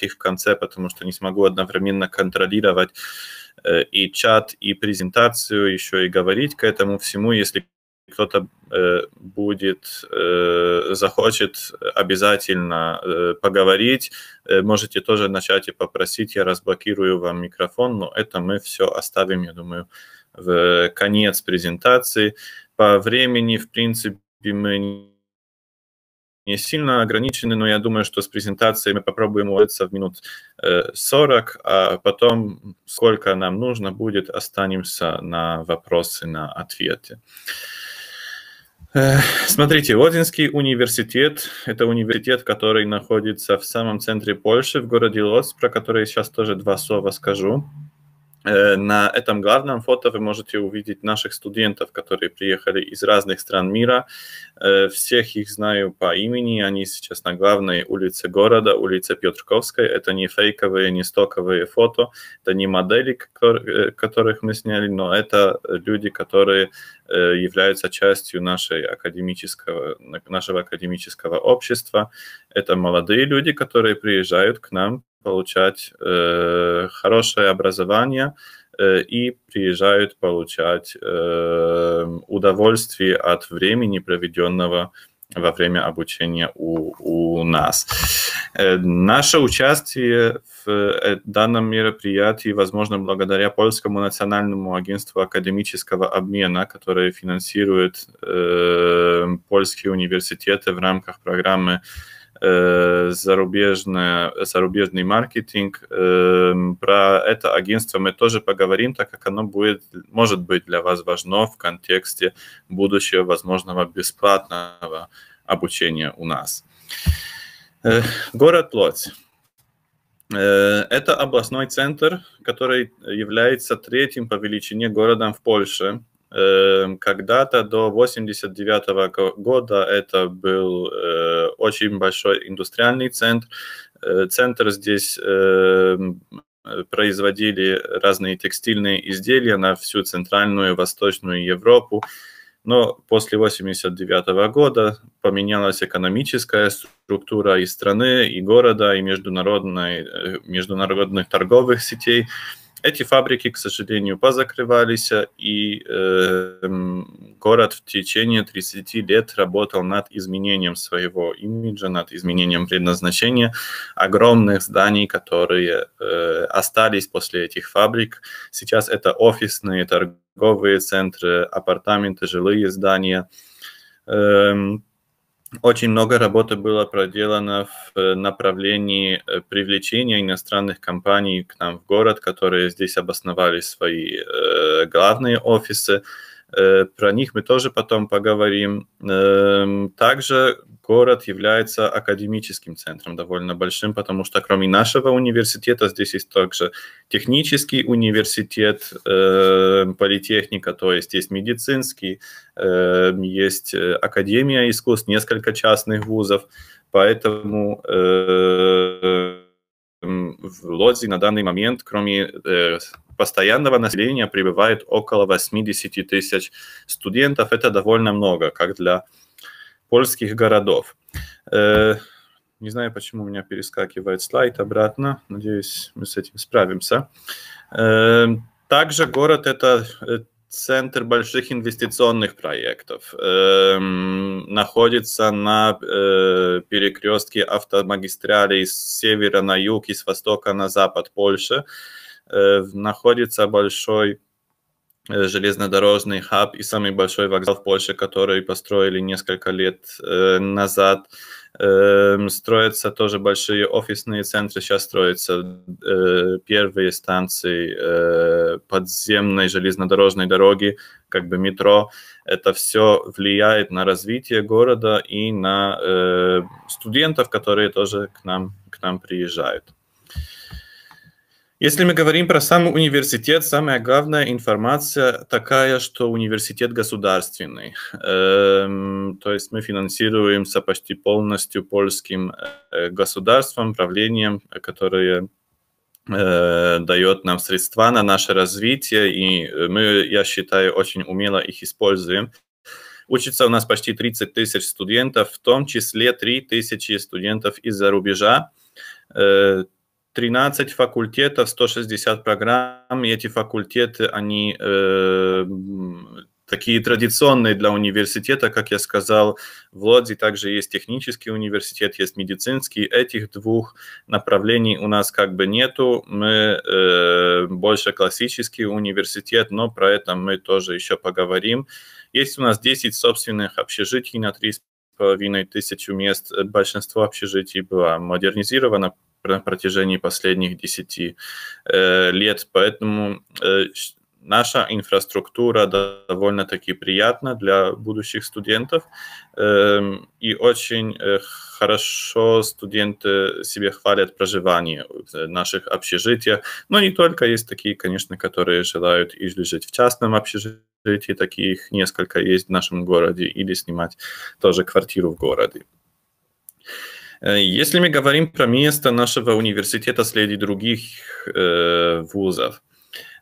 их в конце, потому что не смогу одновременно контролировать э, и чат, и презентацию, еще и говорить к этому всему. Если кто-то э, будет, э, захочет обязательно поговорить, можете тоже на чате попросить, я разблокирую вам микрофон, но это мы все оставим, я думаю, в конец презентации. По времени, в принципе, мы не сильно ограничены, но я думаю, что с презентацией мы попробуем уложиться в минут 40, э, а потом, сколько нам нужно будет, останемся на вопросы, на ответы. Э, смотрите, Лодзинский университет – это университет, который находится в самом центре Польши, в городе Лоц, про который сейчас тоже два слова скажу. Э, на этом главном фото вы можете увидеть наших студентов, которые приехали из разных стран мира. Э, всех их знаю по имени. Они сейчас на главной улице города, улице Петрковской. Это не фейковые, не стоковые фото, это не модели, э, которых мы сняли, но это люди, которые являются частью нашей академического, нашего академического общества. Это молодые люди, которые приезжают к нам получать э, хорошее образование э, и приезжают получать э, удовольствие от времени, проведенного во время обучения у, у нас. Э, наше участие в э, данном мероприятии возможно благодаря Польскому национальному агентству академического обмена, которое финансирует э, польские университеты в рамках программы зарубежное, зарубежный маркетинг. Про это агентство мы тоже поговорим, так как оно будет, может быть для вас важно в контексте будущего возможного бесплатного обучения у нас. Город Лодь. Это областной центр, который является третьим по величине городом в Польше Эм, когда-то до 89 года это был э, очень большой индустриальный центр. Э, центр здесь эм, производили разные текстильные изделия на всю центральную и восточную Европу. Но после 1989 года поменялась экономическая структура и страны, и города, и э, международных торговых сетей. Эти фабрики, к сожалению, позакрывались, и э, город в течение 30 лет работал над изменением своего имиджа, над изменением предназначения огромных зданий, которые э, остались после этих фабрик. Сейчас это офисные, торговые центры, апартаменты, жилые здания. Эм, очень много работы было проделано в э, направлении э, привлечения иностранных компаний к нам в город, которые здесь обосновали свои э, главные офисы. Э, про них мы тоже потом поговорим. Эм, также город является академическим центром довольно большим, потому что кроме нашего университета здесь есть также технический университет, эм, политехника, то есть есть медицинский, эм, есть э, академия искусств, несколько частных вузов, поэтому э, в Лодзи на данный момент, кроме э, постоянного населения, прибывает около 80 тысяч студентов. Это довольно много, как для польских городов. Э, не знаю, почему у меня перескакивает слайд обратно. Надеюсь, мы с этим справимся. Э, также город это центр больших инвестиционных проектов э, находится на э, перекрестке автомагистралей с севера на юг и с востока на запад Польши. Э, находится большой э, железнодорожный хаб и самый большой вокзал в Польше, который построили несколько лет э, назад. Эм, строятся тоже большие офисные центры. Сейчас строятся э, первые станции э, подземной железнодорожной дороги, как бы метро. Это все влияет на развитие города и на э, студентов, которые тоже к нам, к нам приезжают. Если мы говорим про сам университет, самая главная информация такая, что университет государственный. Эм, то есть мы финансируемся почти полностью польским э, государством, правлением, которое э, дает нам средства на наше развитие, и э, мы, я считаю, очень умело их используем. Учится у нас почти 30 тысяч студентов, в том числе 3 тысячи студентов из-за рубежа. Э, 13 факультетов, 160 программ, и эти факультеты, они э, такие традиционные для университета, как я сказал, в Лодзи также есть технический университет, есть медицинский. Этих двух направлений у нас как бы нету. Мы э, больше классический университет, но про это мы тоже еще поговорим. Есть у нас 10 собственных общежитий на 3,5 тысячи мест. Большинство общежитий было модернизировано на протяжении последних 10 э, лет. Поэтому э, наша инфраструктура довольно-таки приятна для будущих студентов. Эм, и очень э, хорошо студенты себе хвалят проживание в наших общежитиях. Но не только, есть такие, конечно, которые желают или жить в частном общежитии, таких несколько есть в нашем городе, или снимать тоже квартиру в городе. Э, если мы говорим про место нашего университета среди других э, вузов,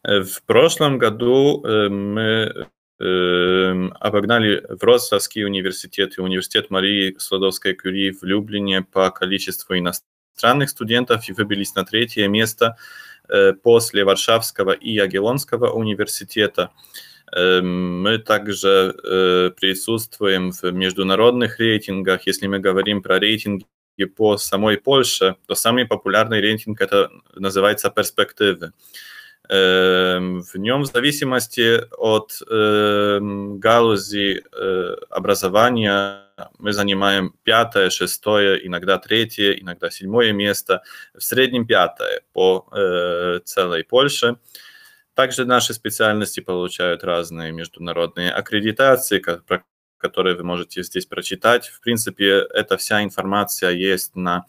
э, в прошлом году мы обогнали Вроцлавский университет и университет Марии Сладовской-Кюри в Люблине по количеству иностранных студентов и выбились на третье место после Варшавского и Ягеллонского университета. Мы также присутствуем в международных рейтингах, если мы говорим про рейтинги и по самой Польше, то самый популярный рейтинг это называется «Перспективы». Эм, в нем в зависимости от эм, галузи э, образования мы занимаем пятое, шестое, иногда третье, иногда седьмое место, в среднем пятое по э, целой Польше. Также наши специальности получают разные международные аккредитации, про которые вы можете здесь прочитать. В принципе, эта вся информация есть на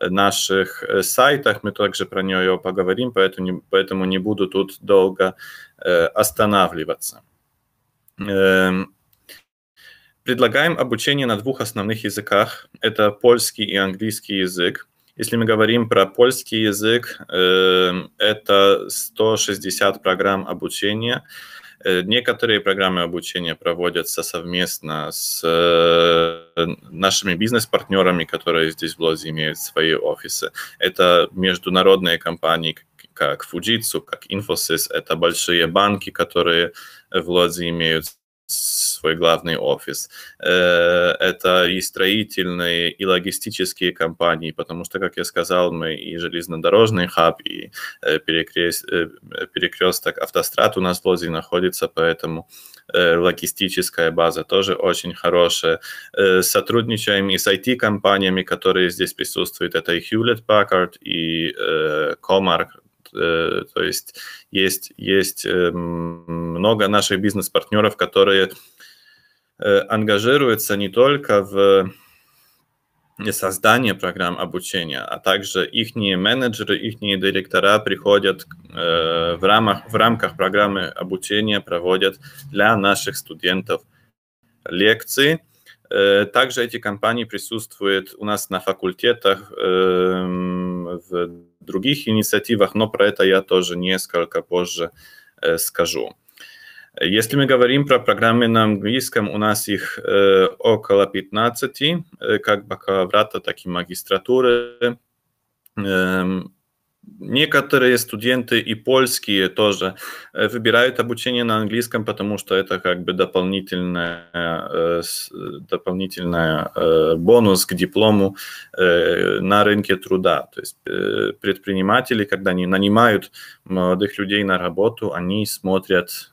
э, наших э, сайтах, мы также про нее поговорим, поэтому не, поэтому не буду тут долго э, останавливаться. Э, предлагаем обучение на двух основных языках. Это польский и английский язык. Если мы говорим про польский язык, э, это 160 программ обучения. Э, некоторые программы обучения проводятся совместно с э, нашими бизнес-партнерами, которые здесь в Лозе имеют свои офисы. Это международные компании, как Fujitsu, как Infosys, это большие банки, которые в Лодзе имеют свой главный офис. Э, это и строительные, и логистические компании, потому что, как я сказал, мы и железнодорожный хаб, и э, э, перекресток автострад у нас в Лозе находится, поэтому логистическая база тоже очень хорошая. Сотрудничаем и с IT-компаниями, которые здесь присутствуют. Это и Hewlett-Packard, и Comarch, Э, то есть есть, есть э, много наших бизнес-партнеров, которые э, ангажируются не только в создание программ обучения, а также их менеджеры, их директора приходят в, рамах, в рамках программы обучения, проводят для наших студентов лекции, Э, также эти компании присутствуют у нас на факультетах, эм, в других инициативах, но про это я тоже несколько позже э, скажу. Если мы говорим про программы на английском, у нас их э, около 15, как бакалаврата, так и магистратуры. Эм, Некоторые студенты и польские тоже э, выбирают обучение на английском, потому что это как бы дополнительная, э, дополнительная э, бонус к диплому на рынке труда. То есть предприниматели, когда они нанимают молодых людей на работу, они смотрят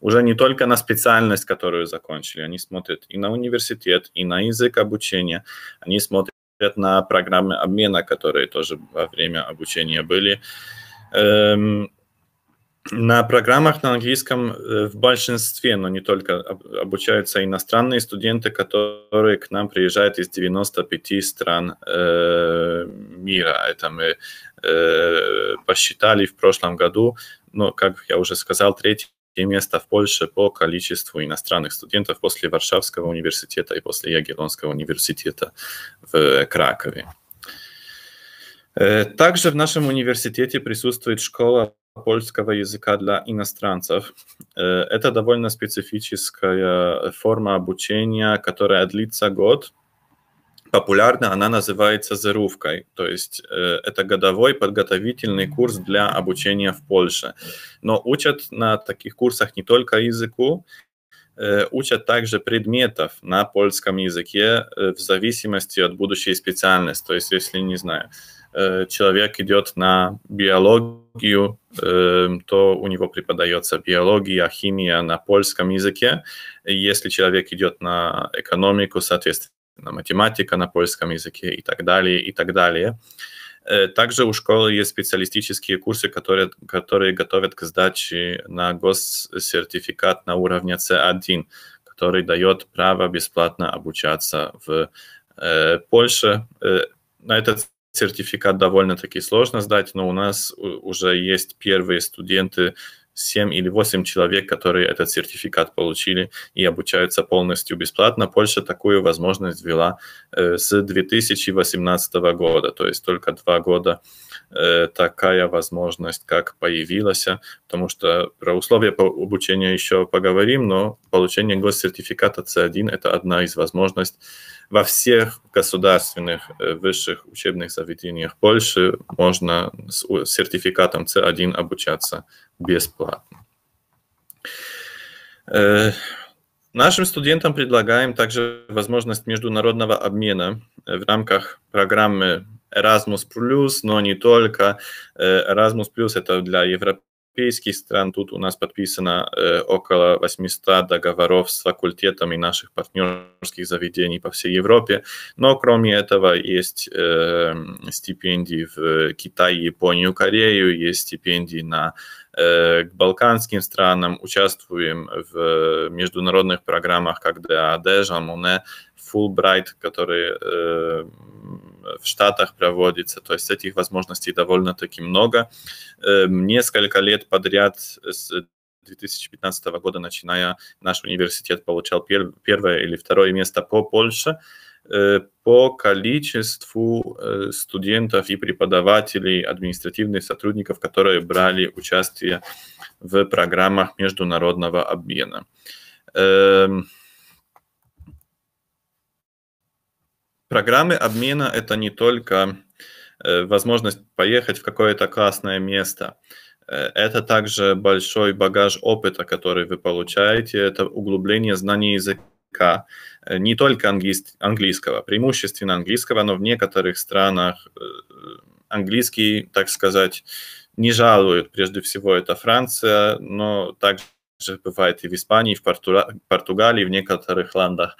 уже не только на специальность, которую закончили, они смотрят и на университет, и на язык обучения, они смотрят на программы обмена, которые тоже во время обучения были. Эм, на программах на английском э, в большинстве, но не только, обучаются иностранные студенты, которые к нам приезжают из 95 стран э, мира. Это мы э, посчитали в прошлом году, но, как я уже сказал, треть и место в Польше по количеству иностранных студентов после Варшавского университета и после Ягеллонского университета в э, Кракове. Э, также в нашем университете присутствует школа польского языка для иностранцев. Э, это довольно специфическая форма обучения, которая длится год – Популярна она называется «Зерувкой», то есть э, это годовой подготовительный курс для обучения в Польше. Но учат на таких курсах не только языку, э, учат также предметов на польском языке э, в зависимости от будущей специальности. То есть, если, не знаю, человек идет на биологию, то у него преподается биология, химия на польском языке. Если человек идет на экономику, соответственно, на математика на польском языке и так далее, и так далее. Э, также у школы есть специалистические курсы, которые, которые готовят к сдаче на госсертификат на уровне C1, который дает право бесплатно обучаться в э, Польше. Э, на этот сертификат довольно-таки сложно сдать, но у нас уже есть первые студенты 7 или 8 человек, которые этот сертификат получили и обучаются полностью бесплатно. Польша такую возможность ввела э, с 2018 года, то есть только два года э, такая возможность как появилась, потому что про условия по обучения еще поговорим, но получение госсертификата C1 – это одна из возможностей во всех государственных э, высших учебных заведениях Польши можно с сертификатом C1 обучаться бесплатно. Э, нашим студентам предлагаем также возможность международного обмена э, в рамках программы Erasmus+, но не только. Erasmus+, это для европейских европейских стран. Тут у нас подписано э, около 800 договоров с факультетами наших партнерских заведений по всей Европе. Но кроме этого есть э, стипендии в э, Китай, Японию, Корею, есть стипендии на э, к балканским странам, участвуем в международных программах, когда Адежа, Моне, Fulbright, которые э, в Штатах проводится. То есть этих возможностей довольно-таки много. Э, несколько лет подряд с 2015 года, начиная, наш университет получал первое или второе место по Польше э, по количеству э, студентов и преподавателей, административных сотрудников, которые брали участие в программах международного обмена. Эм, программы обмена – это не только э, возможность поехать в какое-то классное место. Э, это также большой багаж опыта, который вы получаете, это углубление знаний языка, э, не только английского, преимущественно английского, но в некоторых странах английский, так сказать, не жалуют. Прежде всего это Франция, но также бывает и в Испании, и в Португалии, в некоторых ландах.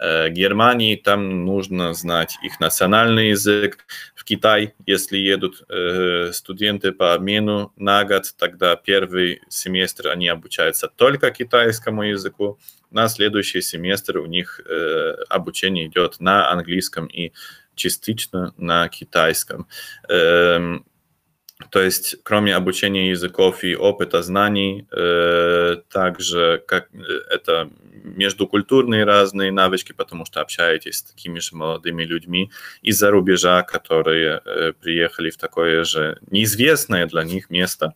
Э, Германии, там нужно знать их национальный язык. В Китай, если едут э, студенты по обмену на год, тогда первый семестр они обучаются только китайскому языку, на следующий семестр у них э, обучение идет на английском и частично на китайском. Эм, то есть, кроме обучения языков и опыта знаний, э, также как э, это междукультурные разные навычки, потому что общаетесь с такими же молодыми людьми из-за рубежа, которые э, приехали в такое же неизвестное для них место.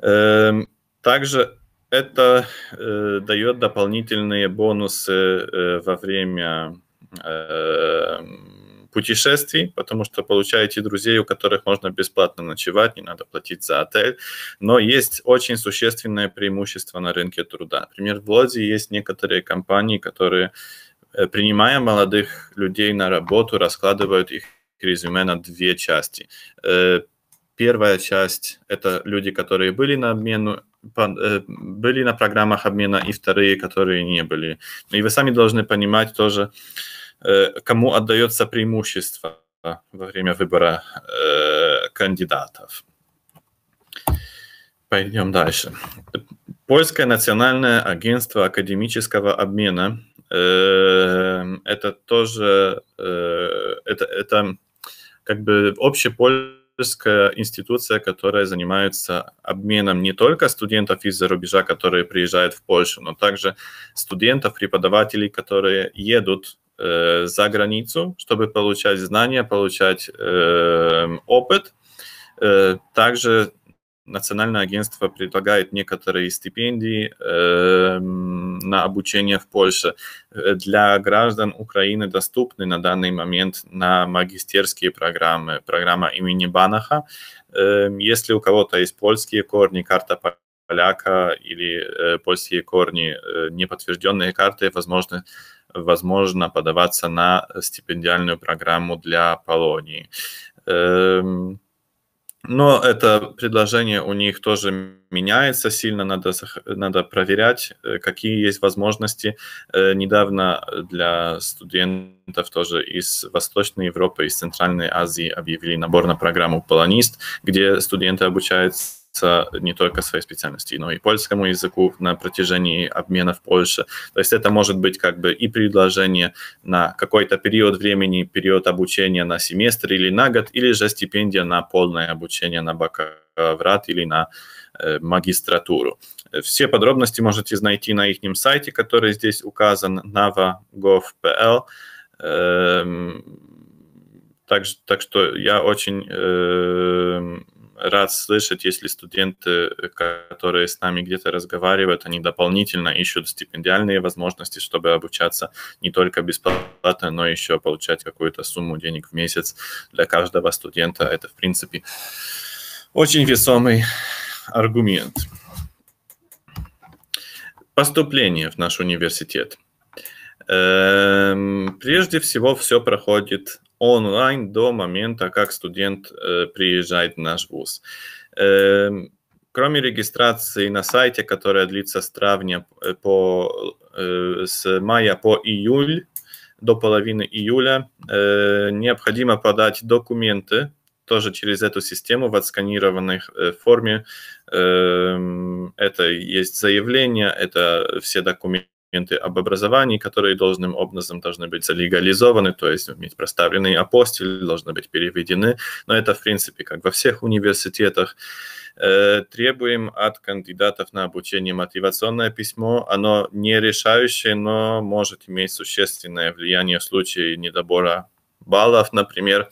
Э, также это э, дает дополнительные бонусы э, во время э, путешествий, потому что получаете друзей, у которых можно бесплатно ночевать, не надо платить за отель. Но есть очень существенное преимущество на рынке труда. Например, в Лодзе есть некоторые компании, которые, э, принимая молодых людей на работу, раскладывают их резюме на две части. Э, первая часть – это люди, которые были на обмену, э, были на программах обмена, и вторые, которые не были. И вы сами должны понимать тоже, Э, кому отдается преимущество во время выбора э, кандидатов. Пойдем дальше. Польское национальное агентство академического обмена. Э, это тоже это, это как бы общепольская институция, которая занимается обменом не только студентов из-за рубежа, которые приезжают в Польшу, но также студентов, преподавателей, которые едут э, за границу, чтобы получать знания, получать э, опыт. Э, также Национальное агентство предлагает некоторые стипендии э, на обучение в Польше. Э, для граждан Украины доступны на данный момент на магистерские программы, программа имени Банаха. Э, если у кого-то есть польские корни, карта поляка или э, польские корни, э, неподтвержденные карты, возможно, возможно подаваться на стипендиальную программу для Полонии. Эм, но это предложение у них тоже меняется сильно, надо, надо проверять, э, какие есть возможности. Э, недавно для студентов тоже из Восточной Европы, из Центральной Азии объявили набор на программу «Полонист», где студенты обучаются не только своей специальности, но и польскому языку на протяжении обмена в Польше. То есть это может быть как бы и предложение на какой-то период времени, период обучения на семестр или на год, или же стипендия на полное обучение на бакалаврат или на э, магистратуру. Все подробности можете найти на их сайте, который здесь указан, nava.gov.pl. Эм, так, так что я очень эм, рад слышать, если студенты, которые с нами где-то разговаривают, они дополнительно ищут стипендиальные возможности, чтобы обучаться не только бесплатно, но еще получать какую-то сумму денег в месяц для каждого студента. Это, в принципе, очень весомый аргумент. Поступление в наш университет. Эм, прежде всего, все проходит онлайн до момента, как студент э, приезжает в наш вуз. Эм, кроме регистрации на сайте, которая длится с травня э, по, э, с мая по июль, до половины июля, необходимо подать документы тоже через эту систему в отсканированной форме. Эм, это есть заявление, это все документы документы об образовании, которые должным образом должны быть залегализованы, то есть иметь проставленный апостиль, должны быть переведены. Но это, в принципе, как во всех университетах. Э, требуем от кандидатов на обучение мотивационное письмо. Оно не решающее, но может иметь существенное влияние в случае недобора баллов, например.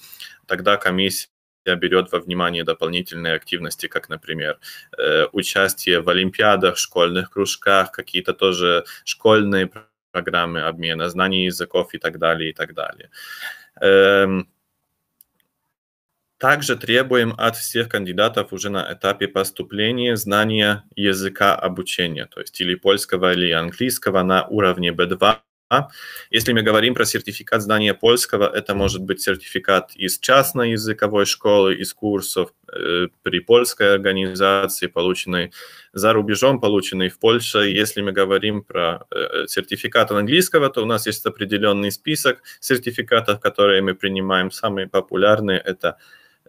Тогда комиссия берет во внимание дополнительные активности, как, например, э, участие в олимпиадах, школьных кружках, какие-то тоже школьные программы обмена знаний языков и так далее, и так далее. Эм, также требуем от всех кандидатов уже на этапе поступления знания языка обучения, то есть или польского, или английского на уровне B2 если мы говорим про сертификат знания польского, это может быть сертификат из частной языковой школы, из курсов э, при польской организации, полученный за рубежом, полученный в Польше. Если мы говорим про э, сертификат английского, то у нас есть определенный список сертификатов, которые мы принимаем. Самые популярные – это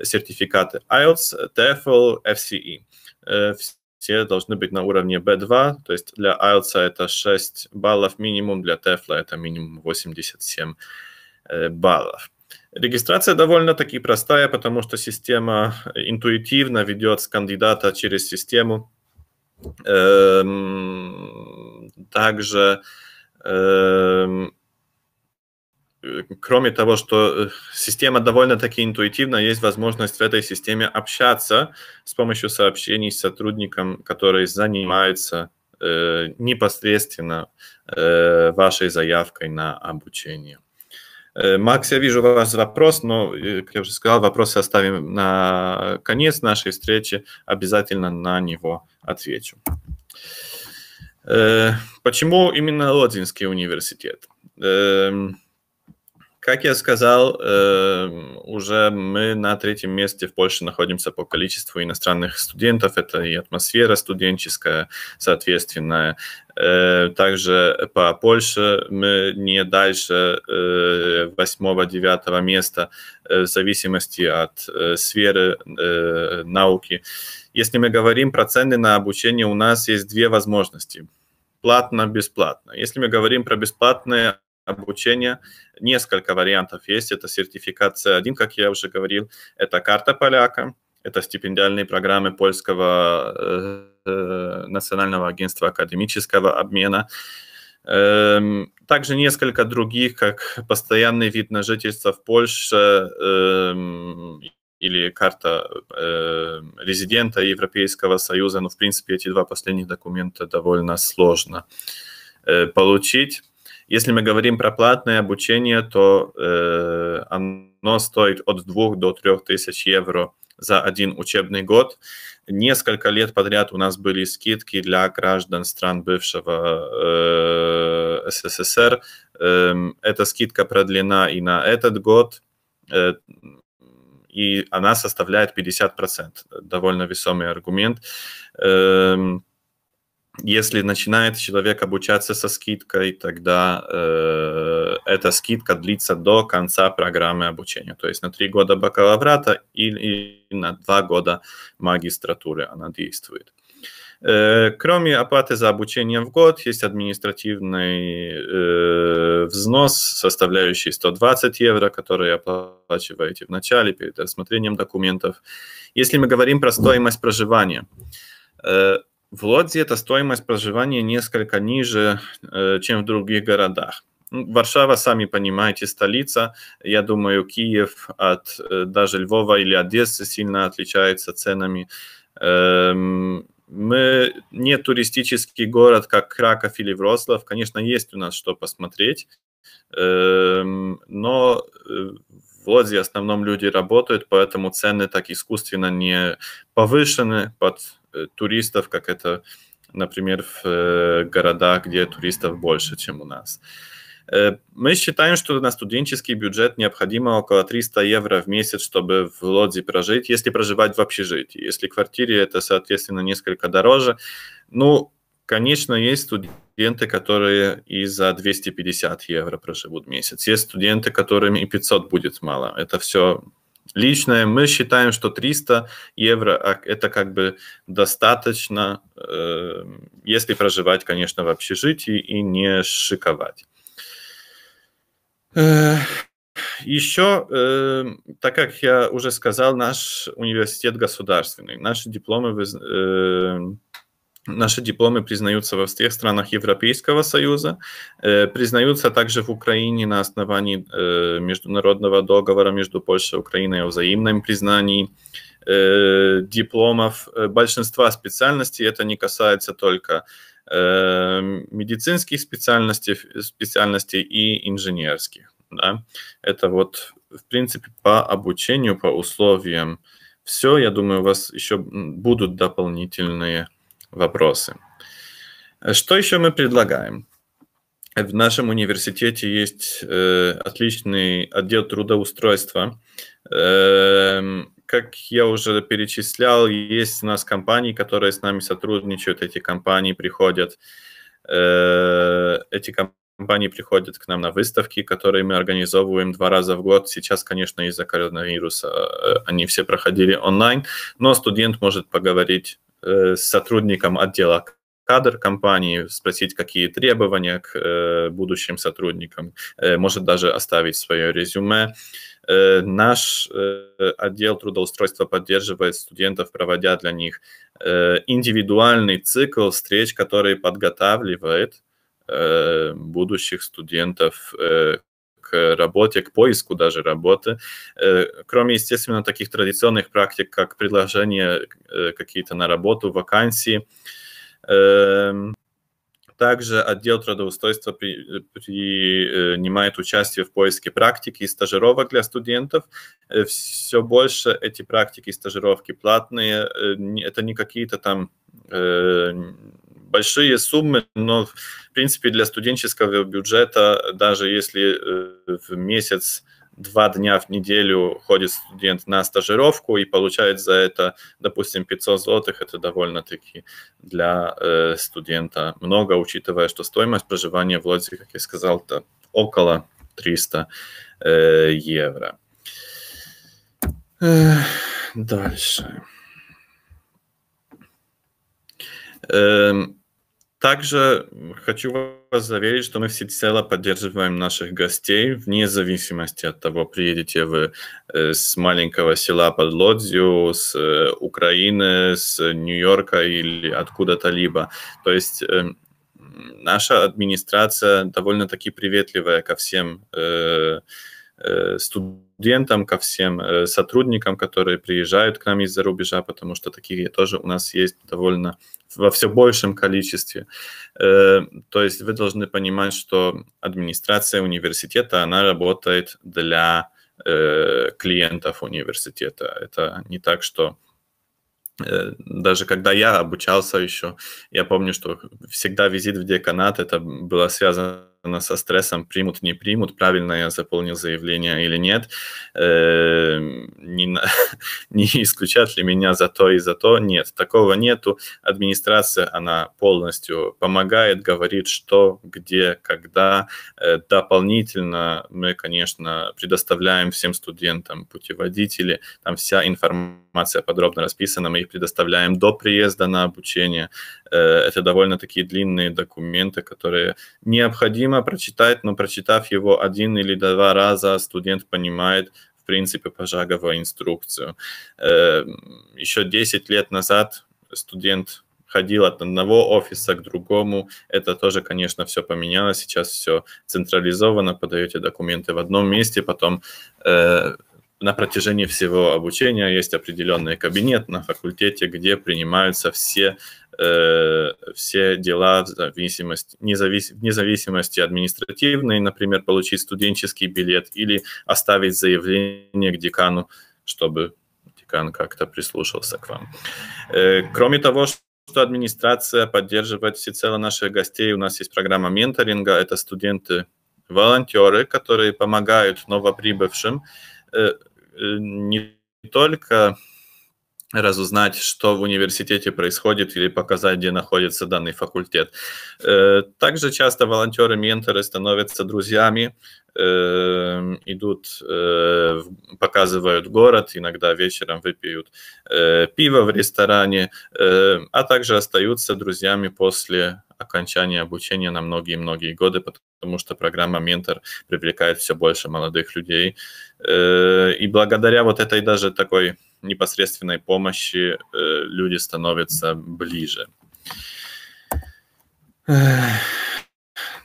сертификаты IELTS, TEFL, FCE. Э, все должны быть на уровне B2, то есть для IELTS это 6 баллов минимум, для TEFL это минимум 87 э, баллов. Регистрация довольно-таки простая, потому что система э, интуитивно ведет с кандидата через систему. Эм, также эм, Э, кроме того, что э, система довольно-таки интуитивна, есть возможность в этой системе общаться с помощью сообщений с сотрудником, который занимается э, непосредственно э, вашей заявкой на обучение. Э, Макс, я вижу ваш вопрос, но, э, как я уже сказал, вопросы оставим на конец нашей встречи, обязательно на него отвечу. Э, почему именно Лодзинский университет? Э, как я сказал, эм, уже мы на третьем месте в Польше находимся по количеству иностранных студентов. Это и атмосфера студенческая, соответственно. Э, также по Польше мы не дальше э, 8-9 места э, в зависимости от э, сферы науки. Если мы говорим про цены на обучение, у нас есть две возможности – платно-бесплатно. Если мы говорим про бесплатное обучения. Несколько вариантов есть. Это сертификация один, как я уже говорил, это карта поляка, это стипендиальные программы польского э, э, национального агентства академического обмена. Эм, также несколько других, как постоянный вид на жительство в Польше эм, или карта э, резидента Европейского Союза. Но, ну, в принципе, эти два последних документа довольно сложно э, получить. Если мы говорим про платное обучение, то э, оно стоит от 2 до 3 тысяч евро за один учебный год. Несколько лет подряд у нас были скидки для граждан стран бывшего э, СССР. Э, эта скидка продлена и на этот год, э, и она составляет 50%. Довольно весомый аргумент. Э, если начинает человек обучаться со скидкой, тогда э, эта скидка длится до конца программы обучения, то есть на три года бакалаврата или на два года магистратуры она действует. Э, кроме оплаты за обучение в год, есть административный э, взнос, составляющий 120 евро, который оплачиваете в начале перед рассмотрением документов. Если мы говорим про стоимость проживания, э, в Лодзе эта стоимость проживания несколько ниже, э, чем в других городах. Ну, Варшава, сами понимаете, столица. Я думаю, Киев от э, даже Львова или Одессы сильно отличается ценами. Эм, мы не туристический город, как Краков или Врослав. Конечно, есть у нас что посмотреть, эм, но э, в Лодзе в основном люди работают, поэтому цены так искусственно не повышены под Э, туристов, как это, например, в э, городах, где туристов больше, чем у нас. Э, мы считаем, что на студенческий бюджет необходимо около 300 евро в месяц, чтобы в Лодзе прожить, если проживать в общежитии. Если в квартире, это, соответственно, несколько дороже. Ну, конечно, есть студенты, которые и за 250 евро проживут в месяц. Есть студенты, которым и 500 будет мало. Это все личное, мы считаем, что 300 евро а, – это как бы достаточно, э, если проживать, конечно, в общежитии и не шиковать. Э, еще, э, так как я уже сказал, наш университет государственный, наши дипломы Наши дипломы признаются во всех странах Европейского Союза, э, признаются также в Украине на основании э, международного договора между Польшей и Украиной о взаимном признании э, дипломов большинства специальностей. Это не касается только медицинских специальностей, специальностей и инженерских. Да? Это вот, в принципе, по обучению, по условиям все. Я думаю, у вас еще будут дополнительные вопросы. Что еще мы предлагаем? В нашем университете есть э, отличный отдел трудоустройства. Э, как я уже перечислял, есть у нас компании, которые с нами сотрудничают. Эти компании приходят, э, эти компании приходят к нам на выставки, которые мы организовываем два раза в год. Сейчас, конечно, из-за коронавируса э, они все проходили онлайн, но студент может поговорить Э, с сотрудником отдела кадр компании, спросить, какие требования к э, будущим сотрудникам, э, может даже оставить свое резюме. наш отдел трудоустройства поддерживает студентов, проводя для них индивидуальный цикл встреч, который подготавливает будущих студентов к работе, к поиску даже работы. Э, кроме, естественно, таких традиционных практик, как предложение э, какие-то на работу, вакансии. Эм, также отдел трудоустройства при, принимает участие в поиске практики и стажировок для студентов. Э, Все больше эти практики и стажировки платные. Это не какие-то там большие суммы, но, в принципе, для студенческого бюджета, даже если э, в месяц два дня в неделю ходит студент на стажировку и получает за это, допустим, 500 злотых, это довольно-таки для э, студента много, учитывая, что стоимость проживания в Лодзе, как я сказал, то около 300 э, евро. Э, дальше. Эм, также хочу вас заверить, что мы всецело поддерживаем наших гостей, вне зависимости от того, приедете вы э, с маленького села под Лодзью, с э, Украины, с Нью-Йорка или откуда-то либо. То есть э, наша администрация довольно-таки приветливая ко всем э, Э, студентам, ко всем э, сотрудникам, которые приезжают к нам из-за рубежа, потому что таких тоже у нас есть довольно во все большем количестве. Э, то есть вы должны понимать, что администрация университета, она работает для клиентов университета. Это не так, что даже когда я обучался еще, я помню, что всегда визит в деканат, это было связано она со стрессом примут, не примут, правильно я заполнил заявление или нет, э, не, не исключат ли меня за то и за то, нет, такого нету. Администрация, она полностью помогает, говорит, что, где, когда. Э, дополнительно мы, конечно, предоставляем всем студентам путеводители, там вся информация подробно расписана, мы их предоставляем до приезда на обучение. Э, это довольно-таки длинные документы, которые необходимо необходимо прочитать, но прочитав его один или два раза, студент понимает, в принципе, пошаговую инструкцию. Э, еще 10 лет назад студент ходил от одного офиса к другому. Это тоже, конечно, все поменялось. Сейчас все централизовано, подаете документы в одном месте, потом э, на протяжении всего обучения есть определенный кабинет на факультете, где принимаются все Э, все дела в зависимости, независ, вне зависимости административной, например, получить студенческий билет или оставить заявление к декану, чтобы декан как-то прислушался к вам. Э, кроме того, что администрация поддерживает всецело наших гостей, у нас есть программа менторинга, это студенты волонтеры, которые помогают новоприбывшим э, не только разузнать, что в университете происходит или показать, где находится данный факультет. Э, также часто волонтеры, менторы становятся друзьями, э, идут, э, показывают город, иногда вечером выпьют пиво в ресторане, а также остаются друзьями после окончания обучения на многие-многие годы, потому что программа «Ментор» привлекает все больше молодых людей. И благодаря вот этой даже такой непосредственной помощи э, люди становятся ближе.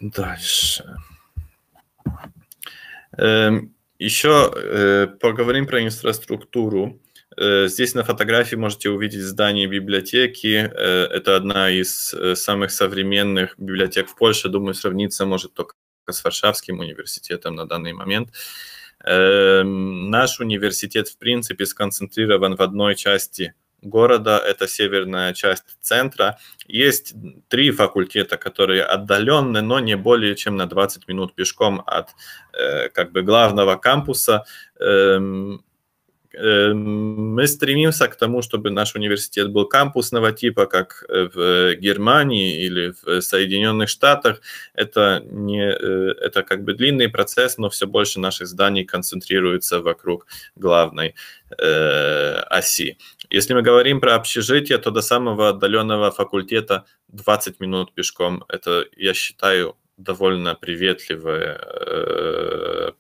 Дальше. Эм, Еще э, поговорим про инфраструктуру. Э, здесь на фотографии можете увидеть здание библиотеки. Это одна из самых современных библиотек в Польше. Думаю, сравниться может только с Варшавским университетом на данный момент. Эм, наш университет, в принципе, сконцентрирован в одной части города, это северная часть центра. Есть три факультета, которые отдалены, но не более чем на 20 минут пешком от э, как бы главного кампуса. Эм, Эм, мы стремимся к тому, чтобы наш университет был кампусного типа, как э, в Германии или в Соединенных Штатах. Это, не, э, это как бы длинный процесс, но все больше наших зданий концентрируется вокруг главной э, оси. Если мы говорим про общежитие, то до самого отдаленного факультета 20 минут пешком. Это, я считаю, довольно приветливое э,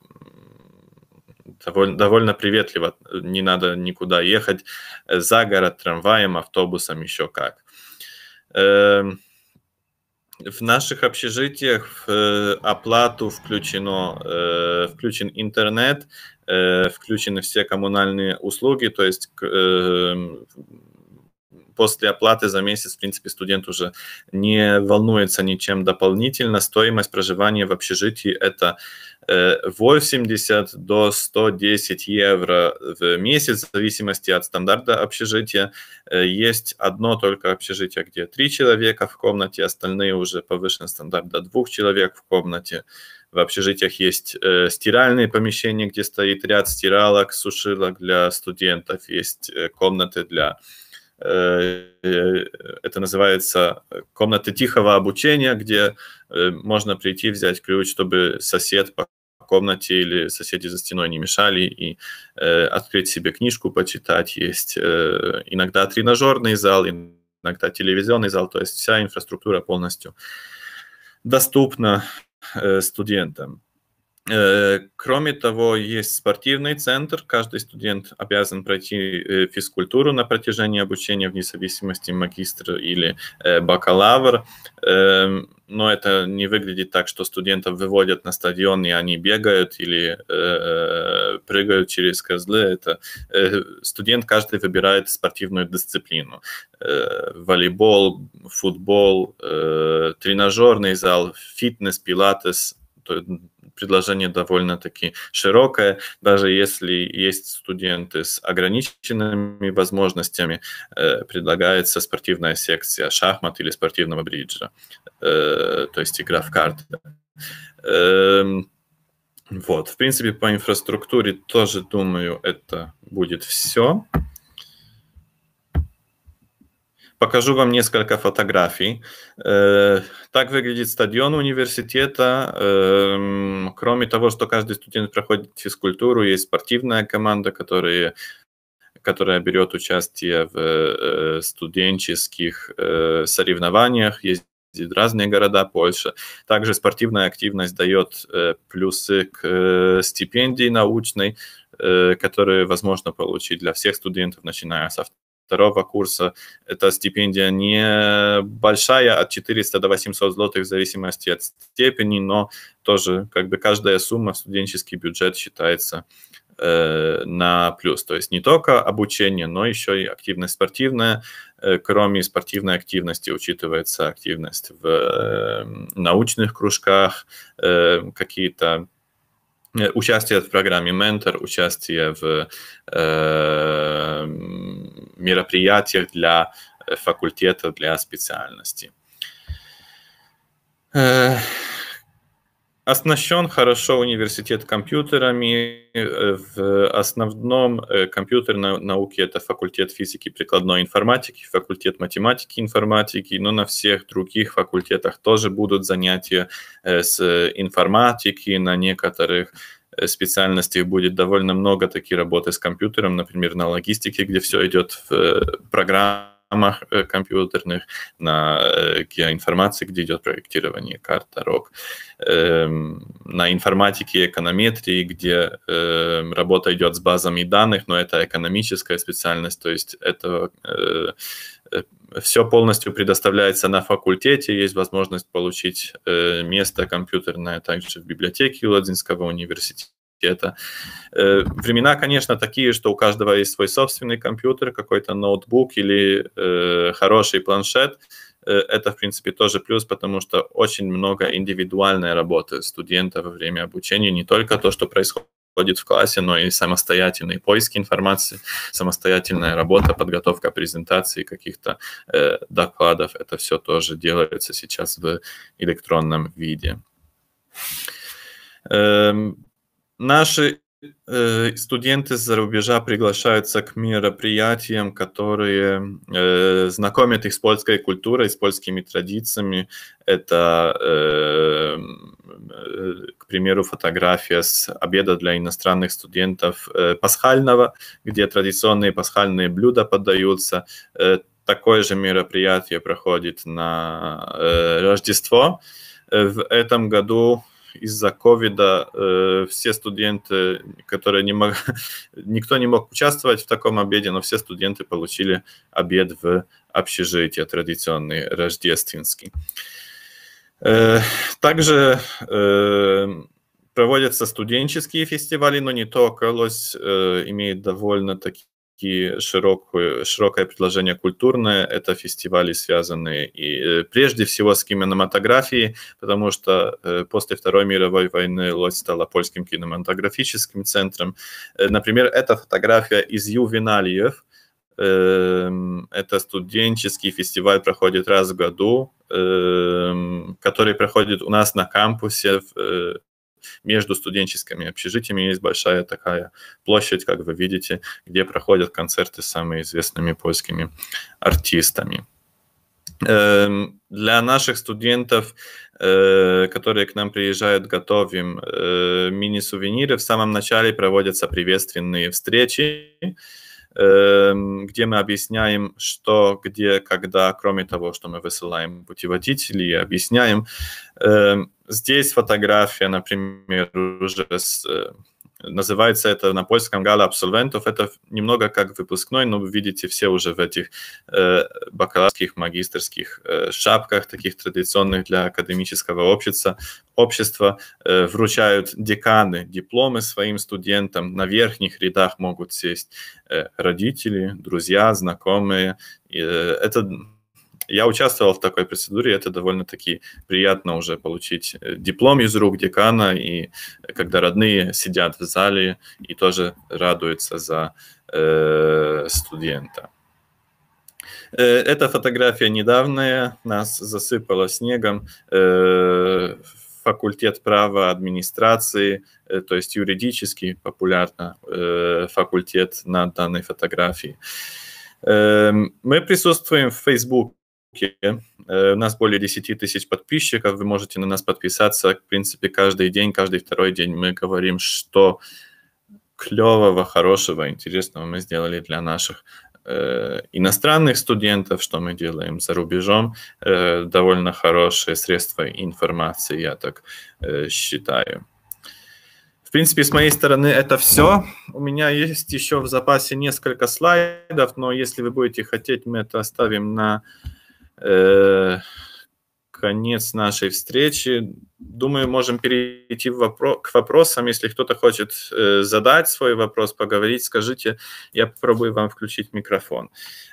довольно, довольно приветливо, не надо никуда ехать, э, за город трамваем, автобусом, еще как. Эм, в наших общежитиях в э, оплату включено, э, включен интернет, включены все коммунальные услуги, то есть эм, после оплаты за месяц, в принципе, студент уже не волнуется ничем дополнительно. Стоимость проживания в общежитии – это 80 э, до 110 евро в месяц, в зависимости от стандарта общежития. Э, есть одно только общежитие, где три человека в комнате, остальные уже повышен стандарт до двух человек в комнате. В общежитиях есть э, стиральные помещения, где стоит ряд стиралок, сушилок для студентов, есть э, комнаты для э, Э, это называется комната тихого обучения, где э, можно прийти, взять ключ, чтобы сосед по комнате или соседи за стеной не мешали, и э, открыть себе книжку, почитать. Есть э, иногда тренажерный зал, иногда телевизионный зал, то есть вся инфраструктура полностью доступна э, студентам. Э, кроме того, есть спортивный центр. Каждый студент обязан пройти э, физкультуру на протяжении обучения, вне зависимости магистр или э, бакалавр. Эм, но это не выглядит так, что студентов выводят на стадион, и они бегают или прыгают через козлы. Это студент каждый выбирает спортивную дисциплину. Волейбол, футбол, тренажерный зал, фитнес, пилатес – предложение довольно-таки широкое. Даже если есть студенты с ограниченными возможностями, э, предлагается спортивная секция шахмат или спортивного бриджа, э, то есть игра в карты. Эм, вот, в принципе, по инфраструктуре тоже, думаю, это будет все. Покажу вам несколько фотографий. Э, так выглядит стадион университета. Эм, кроме того, что каждый студент проходит физкультуру, есть спортивная команда, которые, которая берет участие в э, студенческих э, соревнованиях, есть разные города Польши. Также спортивная активность дает плюсы к стипендии научной, которые возможно получить для всех студентов, начиная со второго курса. Это стипендия не большая, от 400 до 800 злотых в зависимости от степени, но тоже как бы каждая сумма в студенческий бюджет считается э, на плюс. То есть не только обучение, но еще и активность спортивная. Э, кроме спортивной активности учитывается активность в э, научных кружках, э, какие-то Э, участие в программе «Ментор», участие в э, мероприятиях для э, факультета, для специальности. Э, Оснащен хорошо университет компьютерами. Э, в основном э, компьютерной науке это факультет физики прикладной информатики, факультет математики информатики, но на всех других факультетах тоже будут занятия э, с информатики, на некоторых специальностях будет довольно много таких работы с компьютером, например, на логистике, где все идет в программе программах э, компьютерных, на э, геоинформации, где идет проектирование карт, дорог, эм, на информатике и эконометрии, где эм, работа идет с базами данных, но это экономическая специальность, то есть это э, все полностью предоставляется на факультете, есть возможность получить место компьютерное также в библиотеке Лодзинского университета университета. Э, времена, конечно, такие, что у каждого есть свой собственный компьютер, какой-то ноутбук или э, хороший планшет. Э, это, в принципе, тоже плюс, потому что очень много индивидуальной работы студента во время обучения, не только то, что происходит происходит в классе, но и самостоятельные поиски информации, самостоятельная работа, подготовка презентации каких-то э, докладов. Это все тоже делается сейчас в электронном виде. Эм, Наши э, студенты за рубежа приглашаются к мероприятиям, которые э, знакомят их с польской культурой, с польскими традициями. Это, э, э, к примеру, фотография с обеда для иностранных студентов э, пасхального, где традиционные пасхальные блюда подаются. Э, такое же мероприятие проходит на э, Рождество. Э, в этом году из-за ковида э, все студенты, которые не мог, никто не мог участвовать в таком обеде, но все студенты получили обед в общежитии традиционный рождественский. Э, также э, проводятся студенческие фестивали, но не только. Лось э, имеет довольно-таки все-таки широкое предложение культурное. Это фестивали, связанные и э, прежде всего с кинематографией, потому что э, после Второй мировой войны Лодь стала польским кинематографическим центром. Э, например, эта фотография из Ювеналиев. Эм, это студенческий фестиваль, проходит раз в году, эм, который проходит у нас на кампусе в между студенческими общежитиями есть большая такая площадь, как вы видите, где проходят концерты с самыми известными польскими артистами. Эм, для наших студентов, э, которые к нам приезжают, готовим э, мини-сувениры. В самом начале проводятся приветственные встречи Эм, где мы объясняем, что, где, когда, кроме того, что мы высылаем путеводители и объясняем. Эм, здесь фотография, например, уже с э, Называется это на польском гала абсолвентов. Это немного как выпускной, но вы видите все уже в этих э, бакалаврских, магистрских э, шапках, таких традиционных для академического общества. Общества э, вручают деканы дипломы своим студентам. На верхних рядах могут сесть э, родители, друзья, знакомые. Э, это я участвовал в такой процедуре, это довольно-таки приятно уже получить э, диплом из рук декана, и э, когда родные сидят в зале и тоже радуются за э, студента. Э, эта фотография недавняя, нас засыпало снегом. факультет права администрации, то есть юридически популярно факультет на данной фотографии. Эм, мы присутствуем в Facebook у нас более 10 тысяч подписчиков, вы можете на нас подписаться, в принципе, каждый день, каждый второй день мы говорим, что клевого, хорошего, интересного мы сделали для наших э, иностранных студентов, что мы делаем за рубежом, э, довольно хорошее средство информации, я так э, считаю. В принципе, с моей стороны это все. У меня есть еще в запасе несколько слайдов, но если вы будете хотеть, мы это оставим на Э, конец нашей встречи. Думаю, можем перейти вопро- к вопросам. Если кто-то хочет э, задать свой вопрос, поговорить, скажите, я попробую вам включить микрофон.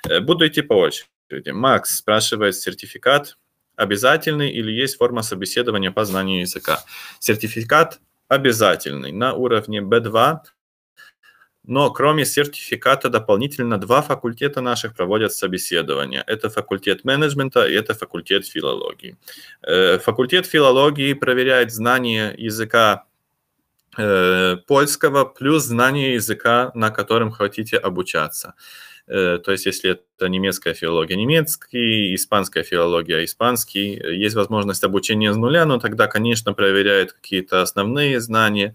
Э, буду идти по очереди. Макс спрашивает, сертификат обязательный или есть форма собеседования по знанию языка? Сертификат обязательный на уровне B2 но кроме сертификата дополнительно два факультета наших проводят собеседования. Это факультет менеджмента и это факультет филологии. Э, факультет филологии проверяет знание языка э, польского плюс знание языка, на котором хотите обучаться. Э, то есть, если это немецкая филология, немецкий, испанская филология, испанский, есть возможность обучения с нуля, но тогда, конечно, проверяют какие-то основные знания.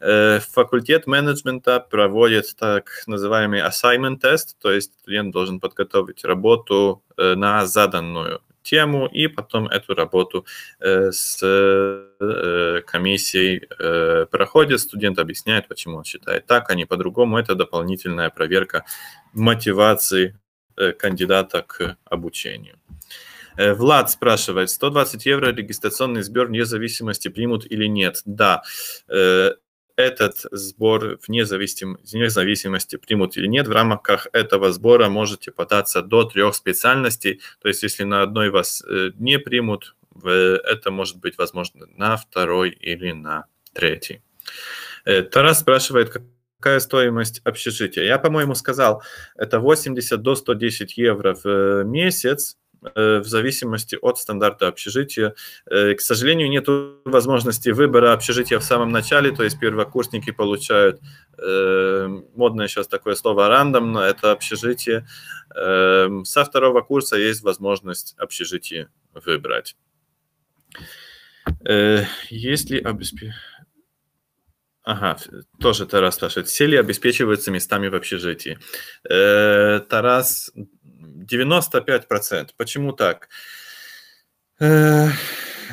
Э, факультет менеджмента проводит так называемый assignment тест, то есть студент должен подготовить работу э, на заданную тему и потом эту работу э, с комиссией проходит. Студент объясняет, почему он считает так, а не по-другому. Это дополнительная проверка мотивации кандидата к обучению. Влад спрашивает, 120 евро регистрационный сбор вне зависимости примут или нет? Да, этот сбор вне, зависим, вне зависимости примут или нет, в рамках этого сбора можете податься до трех специальностей. То есть если на одной вас э, не примут, это может быть возможно на второй или на третий. Э, Тарас спрашивает, какая стоимость общежития? Я, по-моему, сказал, это 80 до 110 евро в э, месяц Э, в зависимости от стандарта общежития. Э, к сожалению, нет возможности выбора общежития в самом начале, то есть первокурсники получают, э, модное сейчас такое слово, рандомно, это общежитие. Эм, со второго курса есть возможность общежитие выбрать. Есть ли обеспечение? Ага, тоже Тарас спрашивает, все ли обеспечиваются местами в общежитии? Тарас, 95%. Почему так? Э,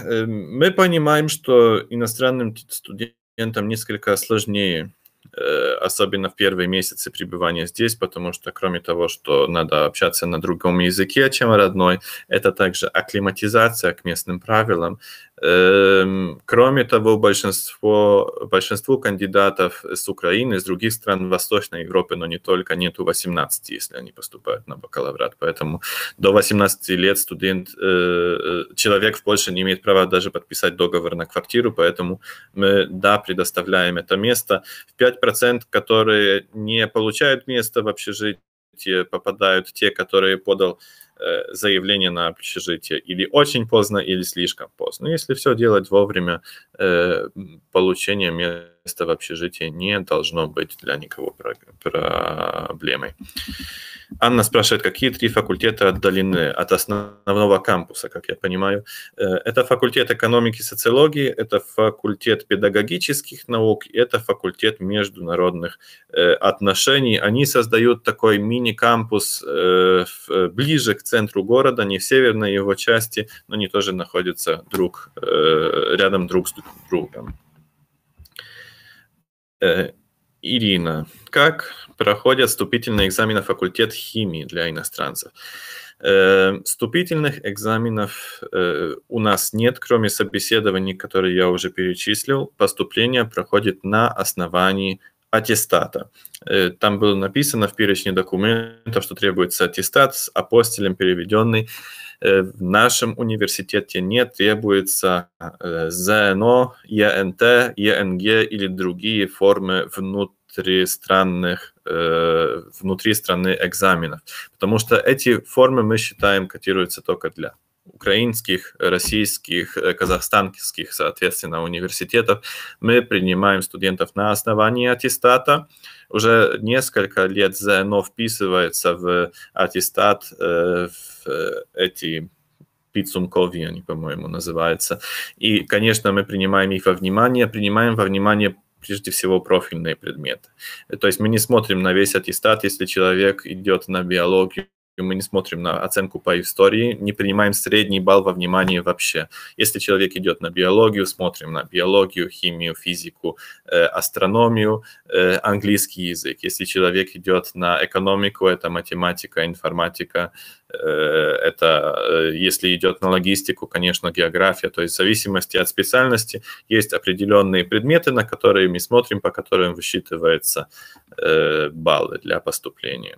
э, мы понимаем, что иностранным студентам несколько сложнее э, особенно в первые месяцы пребывания здесь, потому что кроме того, что надо общаться на другом языке, чем родной, это также акклиматизация к местным правилам, Эм, кроме того, большинство, большинству кандидатов с Украины, с других стран Восточной Европы, но не только, нету 18, если они поступают на бакалаврат. Поэтому до 18 лет студент, э, э, человек в Польше не имеет права даже подписать договор на квартиру, поэтому мы, да, предоставляем это место. В 5%, которые не получают место в общежитии, попадают те, которые подал Э, заявление на общежитие или очень поздно, или слишком поздно. Если все делать вовремя, э, получение места в общежитии не должно быть для никого проблемой. Анна спрашивает, какие три факультета отдалены от основного кампуса, как я понимаю. Э, это факультет экономики и социологии, это факультет педагогических наук, это факультет международных отношений. Они создают такой мини-кампус ближе к центру города, не в северной его части, но они тоже находятся друг, э, рядом друг с другом. Э, Ирина, как проходят вступительные экзамены факультет химии для иностранцев? Э, вступительных экзаменов э, у нас нет, кроме собеседований, которые я уже перечислил. Поступление проходит на основании аттестата. Э, там было написано в перечне документов, что требуется аттестат с апостилем переведенный. Э, в нашем университете не требуется э, ЗНО, ЕНТ, ЕНГ или другие формы внутристранных внутри страны экзаменов, потому что эти формы мы считаем котируются только для украинских, российских, э, казахстанских, соответственно, университетов. Мы принимаем студентов на основании аттестата. Уже несколько лет ЗНО вписывается в аттестат, э, в э, эти пицункови, они, по-моему, называются. И, конечно, мы принимаем их во внимание, принимаем во внимание прежде всего профильные предметы. То есть мы не смотрим на весь аттестат, если человек идет на биологию мы не смотрим на оценку по истории, не принимаем средний балл во внимание вообще. Если человек идет на биологию, смотрим на биологию, химию, физику, э, астрономию, э, английский язык. Если человек идет на экономику, это математика, информатика, э, это э, если идет на логистику, конечно, география. То есть в зависимости от специальности есть определенные предметы, на которые мы смотрим, по которым высчитываются э, баллы для поступления.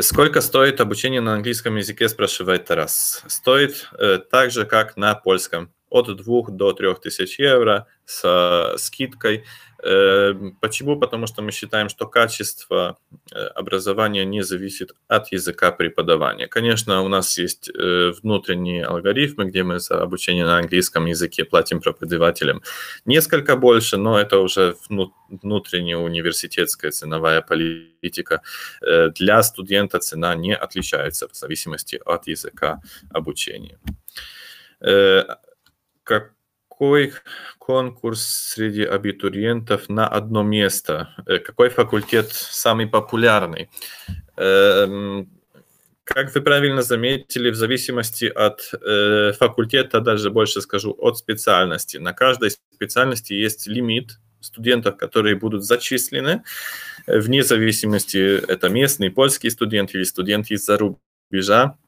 Сколько стоит обучение на английском языке, спрашивает Тарас. Стоит э, так же, как на польском от 2 до 3 тысяч евро с э, скидкой. Эм, почему? Потому что мы считаем, что качество э, образования не зависит от языка преподавания. Конечно, у нас есть э, внутренние алгоритмы, где мы за обучение на английском языке платим преподавателям несколько больше, но это уже внутренняя университетская ценовая политика. Для студента цена не отличается в зависимости от языка обучения какой конкурс среди абитуриентов на одно место? Э, какой факультет самый популярный? Эм, как вы правильно заметили, в зависимости от э, факультета, даже больше скажу, от специальности. На каждой специальности есть лимит студентов, которые будут зачислены, э, вне зависимости, это местный польский студент или студент из-за рубежа.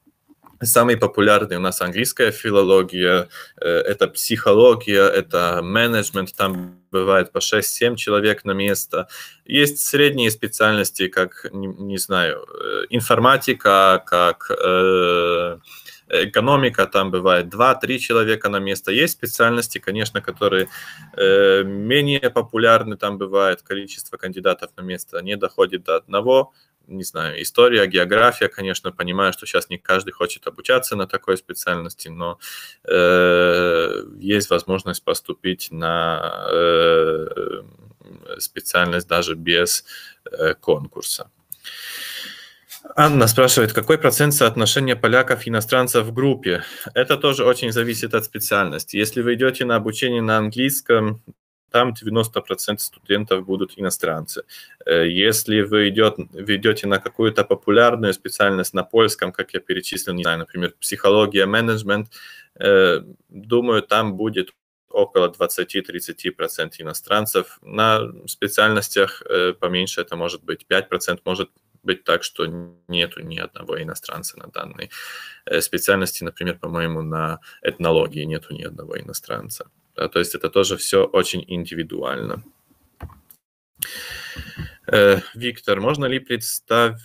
Самые популярные у нас английская филология, э, это психология, это менеджмент, там бывает по 6-7 человек на место. Есть средние специальности, как, не, не знаю, э, информатика, как э, экономика, там бывает 2-3 человека на место. Есть специальности, конечно, которые менее популярны, там бывает количество кандидатов на место не доходит до одного не знаю, история, география, конечно, понимаю, что сейчас не каждый хочет обучаться на такой специальности, но э, есть возможность поступить на э, специальность даже без э, конкурса. Анна спрашивает, какой процент соотношения поляков и иностранцев в группе? Это тоже очень зависит от специальности. Если вы идете на обучение на английском, там 90% студентов будут иностранцы. Э, если вы, идет, вы идете на какую-то популярную специальность на польском, как я перечислил, не знаю, например, психология, менеджмент, э, думаю, там будет около 20-30% иностранцев. На специальностях э, поменьше это может быть 5%, может быть так, что нету ни одного иностранца на данной специальности. Например, по-моему, на этнологии нету ни одного иностранца. Да, то есть это тоже все очень индивидуально. Э, Виктор, можно ли представь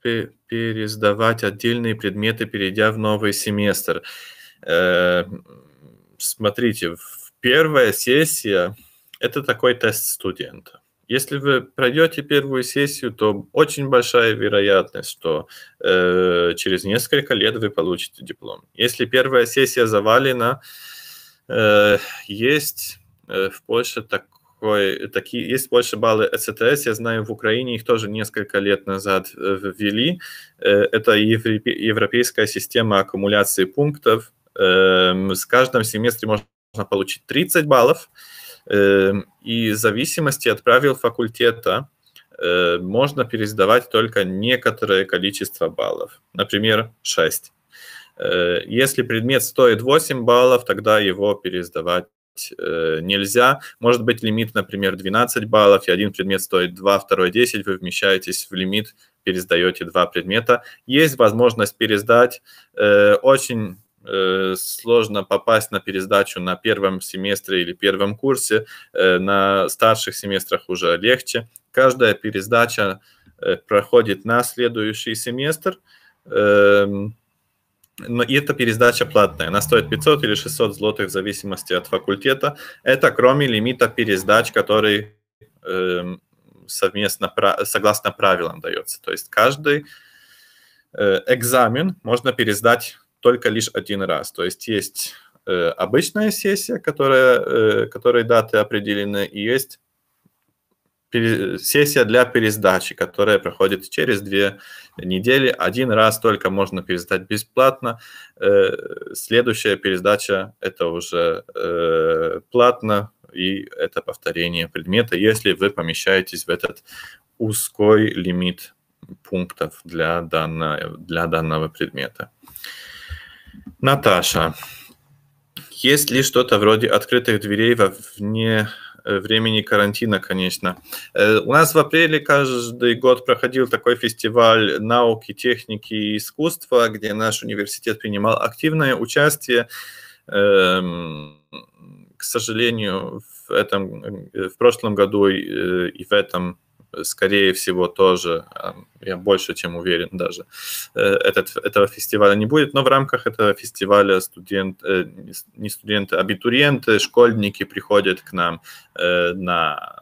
пересдавать отдельные предметы, перейдя в новый семестр? Э, смотрите, первая сессия – это такой тест студента. Если вы пройдете первую сессию, то очень большая вероятность, что э, через несколько лет вы получите диплом. Если первая сессия завалена, э, Э, есть э, в Польше такой, такие, есть в Польше баллы СТС. я знаю, в Украине их тоже несколько лет назад э, ввели. Это европейская система аккумуляции пунктов. Эм, с каждым семестре можно получить 30 баллов, эм, и в зависимости от правил факультета можно пересдавать только некоторое количество баллов, например, 6. Э, если предмет стоит 8 баллов, тогда его пересдавать э, нельзя. Может быть лимит, например, 12 баллов, и один предмет стоит 2, второй 10, вы вмещаетесь в лимит, пересдаете два предмета. Есть возможность пересдать. Э, очень сложно попасть на пересдачу на первом семестре или первом курсе, на старших семестрах уже легче. Каждая пересдача проходит на следующий семестр. Эм, но и эта пересдача платная. Она стоит 500 или 600 злотых в зависимости от факультета. Это кроме лимита пересдач, который э, совместно, согласно правилам дается. То есть каждый э, экзамен можно пересдать только лишь один раз. То есть есть э, обычная сессия, которая, э, которой даты определены, и есть сессия для пересдачи, которая проходит через две недели. Один раз только можно пересдать бесплатно. Э, следующая пересдача – это уже э, платно, и это повторение предмета, если вы помещаетесь в этот узкой лимит пунктов для данного, для данного предмета. Наташа, есть ли что-то вроде открытых дверей во вне Э, времени карантина, конечно. Э, у нас в апреле каждый год проходил такой фестиваль науки, техники и искусства, где наш университет принимал активное участие. Эм, к сожалению, в, этом, э, в прошлом году и в этом Э, скорее всего, тоже, э, я больше чем уверен даже, э, этот, этого фестиваля не будет, но в рамках этого фестиваля студент, не студенты, а абитуриенты, школьники приходят к нам на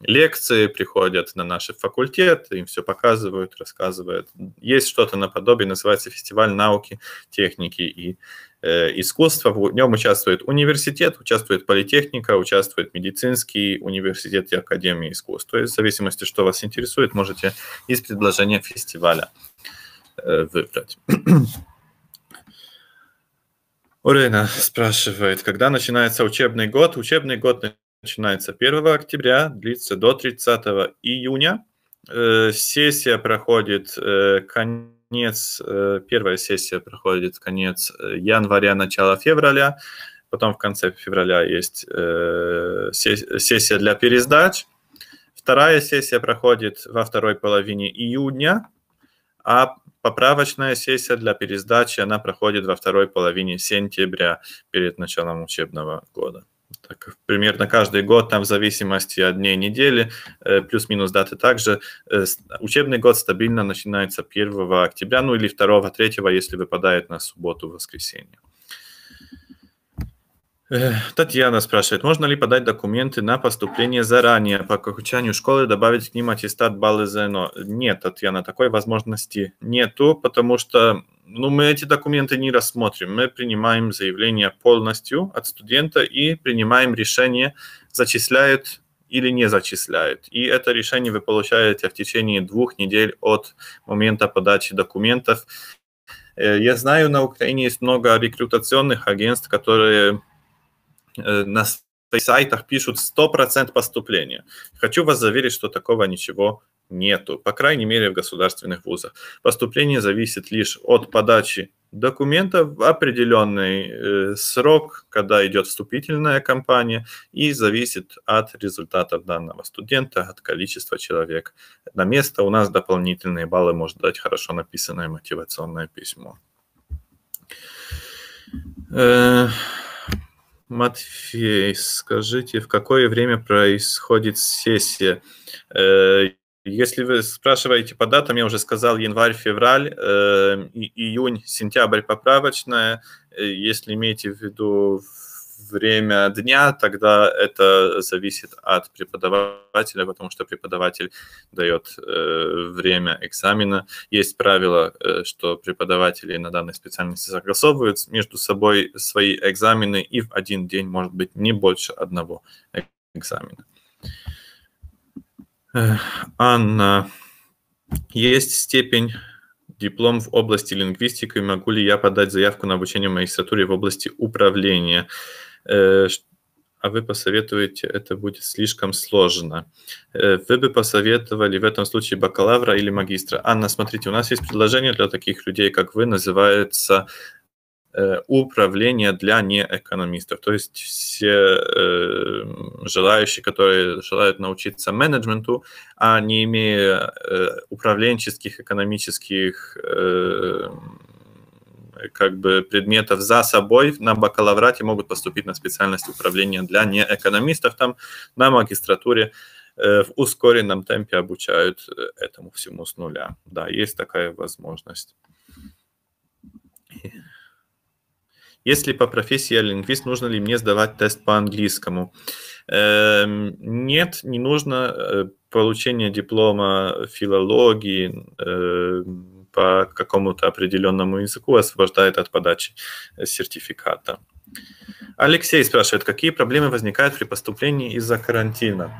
лекции, приходят на наши факультеты, им все показывают, рассказывают. Есть что-то наподобие, называется фестиваль науки, техники и э, искусства. В нем участвует университет, участвует политехника, участвует медицинский университет и Академия искусств. То есть в зависимости, что вас интересует, можете из предложения фестиваля э, выбрать. Урена спрашивает, когда начинается учебный год? Учебный год начинается 1 октября, длится до 30 июня. Э, сессия проходит э, конец, э, первая сессия проходит конец января, начало февраля. Потом в конце февраля есть сессия для пересдач. Вторая сессия проходит во второй половине июня, а поправочная сессия для пересдачи, она проходит во второй половине сентября перед началом учебного года так, примерно каждый год, там в зависимости от дней недели, э, плюс-минус даты также, э, учебный год стабильно начинается 1 октября, ну или 2, 3, если выпадает на субботу, воскресенье. Э, Татьяна спрашивает, можно ли подать документы на поступление заранее, по окончанию школы добавить к ним аттестат баллы ЗНО? Нет, Татьяна, такой возможности нету, потому что ну, мы эти документы не рассмотрим. Мы принимаем заявление полностью от студента и принимаем решение, зачисляют или не зачисляют. И это решение вы получаете в течение двух недель от момента подачи документов. Э, я знаю, на Украине есть много рекрутационных агентств, которые Э, на сайтах пишут 100% поступления. Хочу вас заверить, что такого ничего нету, по крайней мере в государственных вузах. Поступление зависит лишь от подачи документов, определенный э, срок, когда идет вступительная кампания, и зависит от результатов данного студента, от количества человек. На место у нас дополнительные баллы может дать хорошо написанное мотивационное письмо. Э -э Матфей, скажите, в какое время происходит сессия? Э, если вы спрашиваете по датам, я уже сказал январь, февраль, э, июнь, сентябрь поправочная. Э, если имеете в виду время дня, тогда это зависит от преподавателя, потому что преподаватель дает э, время экзамена. Есть правило, э, что преподаватели на данной специальности согласовывают между собой свои экзамены, и в один день может быть не больше одного экзамена. Э, Анна, есть степень диплом в области лингвистики, могу ли я подать заявку на обучение в магистратуре в области управления? Э, а вы посоветуете, это будет слишком сложно. Э, вы бы посоветовали в этом случае бакалавра или магистра? Анна, смотрите, у нас есть предложение для таких людей, как вы, называется э, управление для неэкономистов. То есть все желающие, которые желают научиться менеджменту, а не имея управленческих, экономических как бы предметов за собой на бакалаврате могут поступить на специальность управления для неэкономистов. Там на магистратуре э, в ускоренном темпе обучают э, этому всему с нуля. Да, есть такая возможность. Если по профессии лингвист, нужно ли мне сдавать тест по английскому? Эм, нет, не нужно. Э, получение диплома филологии, эм, по какому-то определенному языку освобождает от подачи э, сертификата. Алексей спрашивает, какие проблемы возникают при поступлении из-за карантина?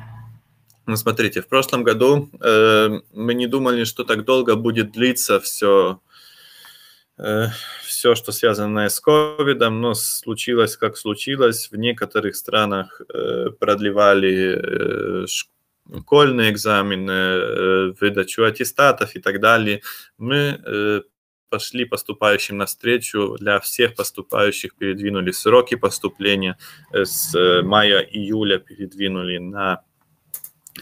Ну, смотрите, в прошлом году э, мы не думали, что так долго будет длиться все, э, все, что связано с ковидом, но случилось, как случилось. В некоторых странах э, продлевали э, школу школьный экзамены, э, э, выдачу аттестатов и так далее. Мы э, пошли поступающим навстречу, для всех поступающих передвинули сроки поступления с мая-июля передвинули на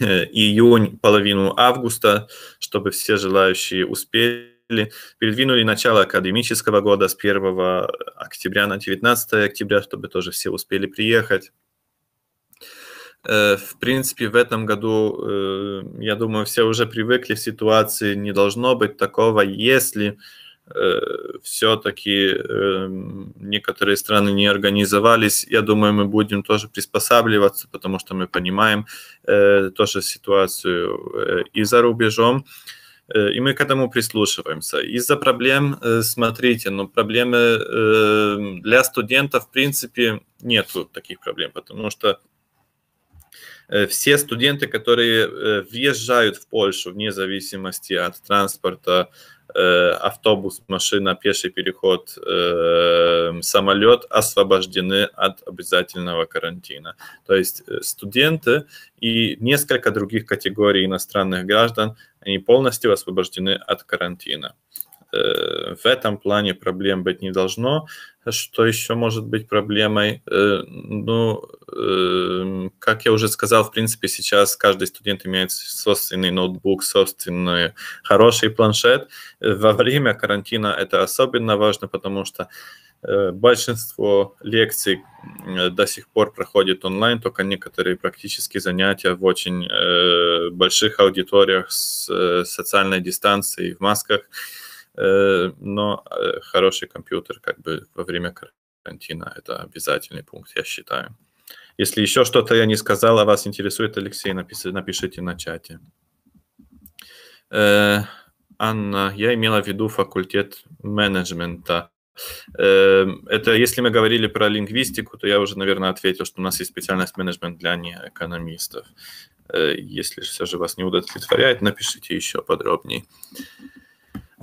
июнь, половину августа, чтобы все желающие успели передвинули начало академического года с 1 октября на 19 октября, чтобы тоже все успели приехать. Э, в принципе, в этом году, э, я думаю, все уже привыкли в ситуации, не должно быть такого, если э, все-таки эм, некоторые страны не организовались. Я думаю, мы будем тоже приспосабливаться, потому что мы понимаем тоже ситуацию и за рубежом. И мы к этому прислушиваемся. Из-за проблем, смотрите, но ну, проблемы для студентов, в принципе, нету таких проблем, потому что Э, все студенты, которые э, въезжают в Польшу, вне зависимости от транспорта, э, автобус, машина, пеший переход, самолет освобождены от обязательного карантина. То есть студенты и несколько других категорий иностранных граждан, они полностью освобождены от карантина. Э, в этом плане проблем быть не должно. Что еще может быть проблемой? Э, ну, эм, как я уже сказал, в принципе, сейчас каждый студент имеет собственный ноутбук, собственный хороший планшет. Во время карантина это особенно важно, потому что э, большинство лекций до сих пор проходит онлайн, только некоторые практические занятия в очень больших аудиториях с социальной дистанцией, в масках. Э, но э, хороший компьютер как бы во время карантина – это обязательный пункт, я считаю. Если еще что-то я не сказал, а вас интересует, Алексей, напишите напишите на чате. Э, Анна, я имела в виду факультет менеджмента. Э, это если мы говорили про лингвистику, то я уже, наверное, ответил, что у нас есть специальность менеджмент для неэкономистов. Э, если все же вас не удовлетворяет, напишите еще подробнее.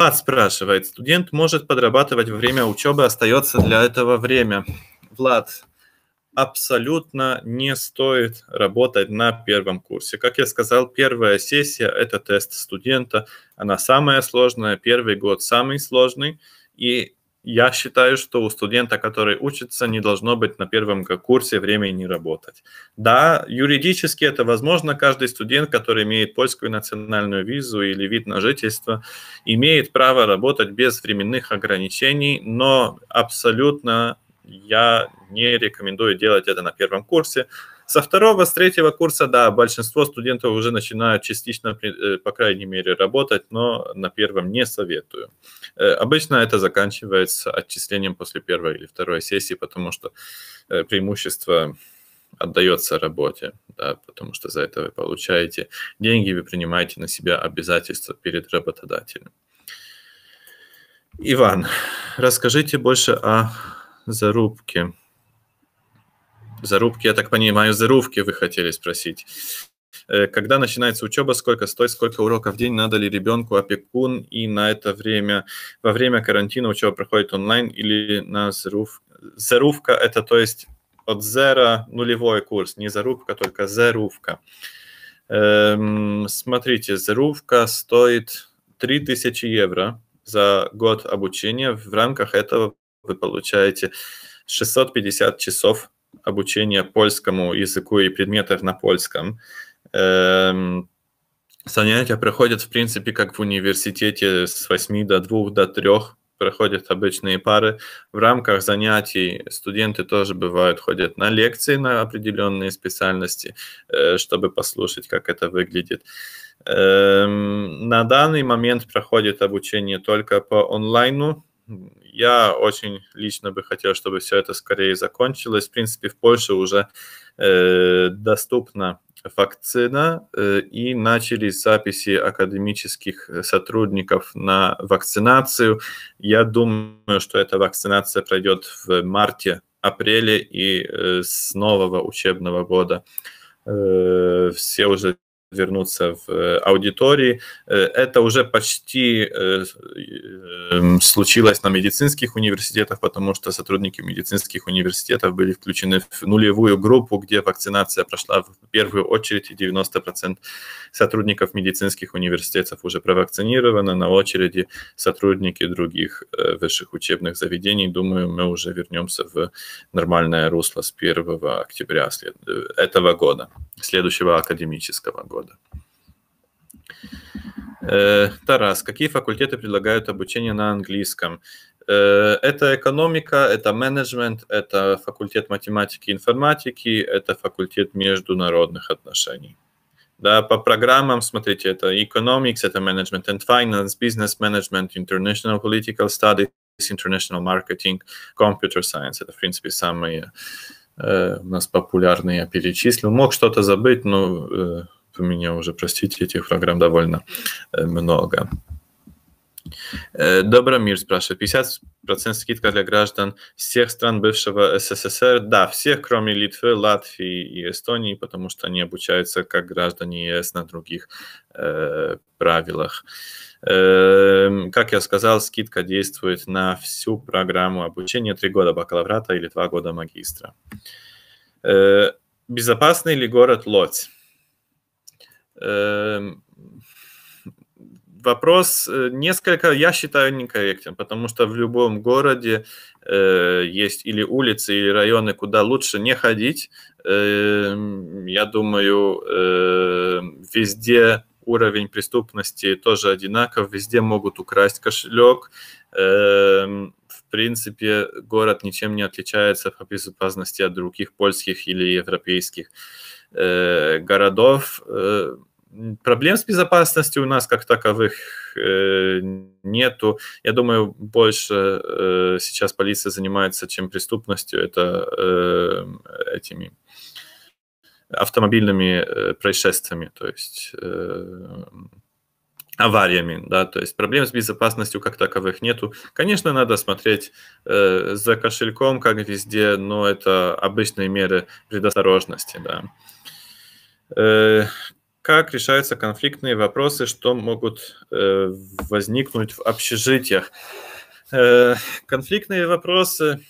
Влад спрашивает, студент может подрабатывать во время учебы, остается для этого время. Влад, абсолютно не стоит работать на первом курсе. Как я сказал, первая сессия – это тест студента. Она самая сложная, первый год самый сложный. И я считаю, что у студента, который учится, не должно быть на первом курсе времени работать. Да, юридически это возможно. Каждый студент, который имеет польскую национальную визу или вид на жительство, имеет право работать без временных ограничений, но абсолютно я не рекомендую делать это на первом курсе. Со второго, с третьего курса, да, большинство студентов уже начинают частично, э, по крайней мере, работать, но на первом не советую. Э, обычно это заканчивается отчислением после первой или второй сессии, потому что э, преимущество отдается работе, да, потому что за это вы получаете деньги, вы принимаете на себя обязательства перед работодателем. Иван, расскажите больше о зарубке. Зарубки, я так понимаю, зарубки вы хотели спросить. Э, когда начинается учеба, сколько стоит, сколько уроков в день, надо ли ребенку опекун, и на это время, во время карантина учеба проходит онлайн или на заруб? Зарубка это то есть от зера нулевой курс, не зарубка, только зарубка. Эм, смотрите, зарубка стоит 3000 евро за год обучения, в рамках этого вы получаете 650 часов обучения польскому языку и предметов на польском. Эм, занятия проходят, в принципе, как в университете с 8 до 2 до 3 проходят обычные пары. В рамках занятий студенты тоже бывают, ходят на лекции на определенные специальности, э, чтобы послушать, как это выглядит. Эм, на данный момент проходит обучение только по онлайну, я очень лично бы хотел, чтобы все это скорее закончилось. В принципе, в Польше уже э, доступна вакцина э, и начались записи академических сотрудников на вакцинацию. Я думаю, что эта вакцинация пройдет в марте, апреле и э, с нового учебного года э, все уже вернуться в э, аудитории. Э, это уже почти э, эм, случилось на медицинских университетах, потому что сотрудники медицинских университетов были включены в нулевую группу, где вакцинация прошла в первую очередь, и 90% сотрудников медицинских университетов уже провакцинировано, на очереди сотрудники других высших учебных заведений. Думаю, мы уже вернемся в нормальное русло с 1 октября этого года, следующего академического года года. Э, Тарас, какие факультеты предлагают обучение на английском? Э, это экономика, это менеджмент, это факультет математики и информатики, это факультет международных отношений. Да, по программам, смотрите, это economics, это management and finance, business management, international political studies, international marketing, computer science. Это, в принципе, самые э, у нас популярные я перечислил. Мог что-то забыть, но э, у меня уже, простите, этих программ довольно э, много. Э, Добромир спрашивает, 50% скидка для граждан всех стран бывшего СССР? Да, всех, кроме Литвы, Латвии и Эстонии, потому что они обучаются как граждане ЕС на других э, правилах. Э, как я сказал, скидка действует на всю программу обучения, 3 года бакалаврата или 2 года магистра. Э, безопасный ли город Лодзь? Эм, вопрос э, несколько, я считаю, некорректен, потому что в любом городе э, есть или улицы, или районы, куда лучше не ходить. Э, я думаю, э, везде уровень преступности тоже одинаков, везде могут украсть кошелек. Э, в принципе, город ничем не отличается по безопасности от других польских или европейских э, городов. Э, проблем с безопасностью у нас как таковых э, нету. Я думаю, больше э, сейчас полиция занимается, чем преступностью, это э, этими автомобильными э, происшествиями, то есть э, авариями, да, то есть проблем с безопасностью как таковых нету. Конечно, надо смотреть э, за кошельком, как везде, но это обычные меры предосторожности, да. Э, как решаются конфликтные вопросы, что могут э, возникнуть в общежитиях. Э, конфликтные вопросы,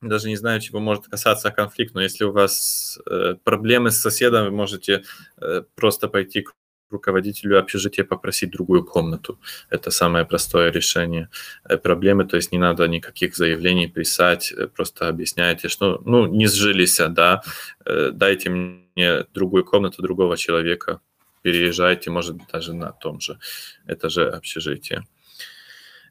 даже не знаю, чего может касаться конфликт, но если у вас э, проблемы с соседом, вы можете э, просто пойти к руководителю общежития попросить другую комнату. Это самое простое решение э, проблемы, то есть не надо никаких заявлений писать, э, просто объясняете, что ну не сжились, а, да, э, дайте мне другую комнату другого человека, переезжайте может, даже на том же этаже общежития.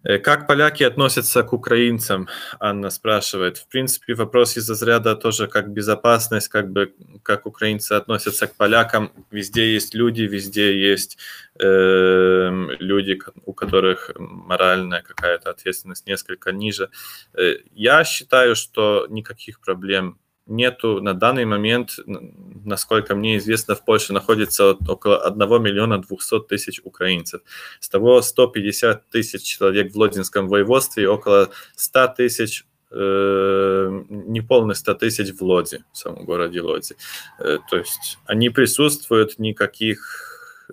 Э, как поляки относятся к украинцам? Анна спрашивает. В принципе, вопрос из разряда тоже как безопасность, как бы как украинцы относятся к полякам. Везде есть люди, везде есть э, люди, у которых моральная какая-то ответственность несколько ниже. Э, я считаю, что никаких проблем нету на данный момент, насколько мне известно, в Польше находится около 1 миллиона 200 тысяч украинцев. С того 150 тысяч человек в Лодзинском воеводстве и около 100 тысяч э, не полных 100 тысяч в Лоде, в самом городе Лоде. Э, то есть они присутствуют, никаких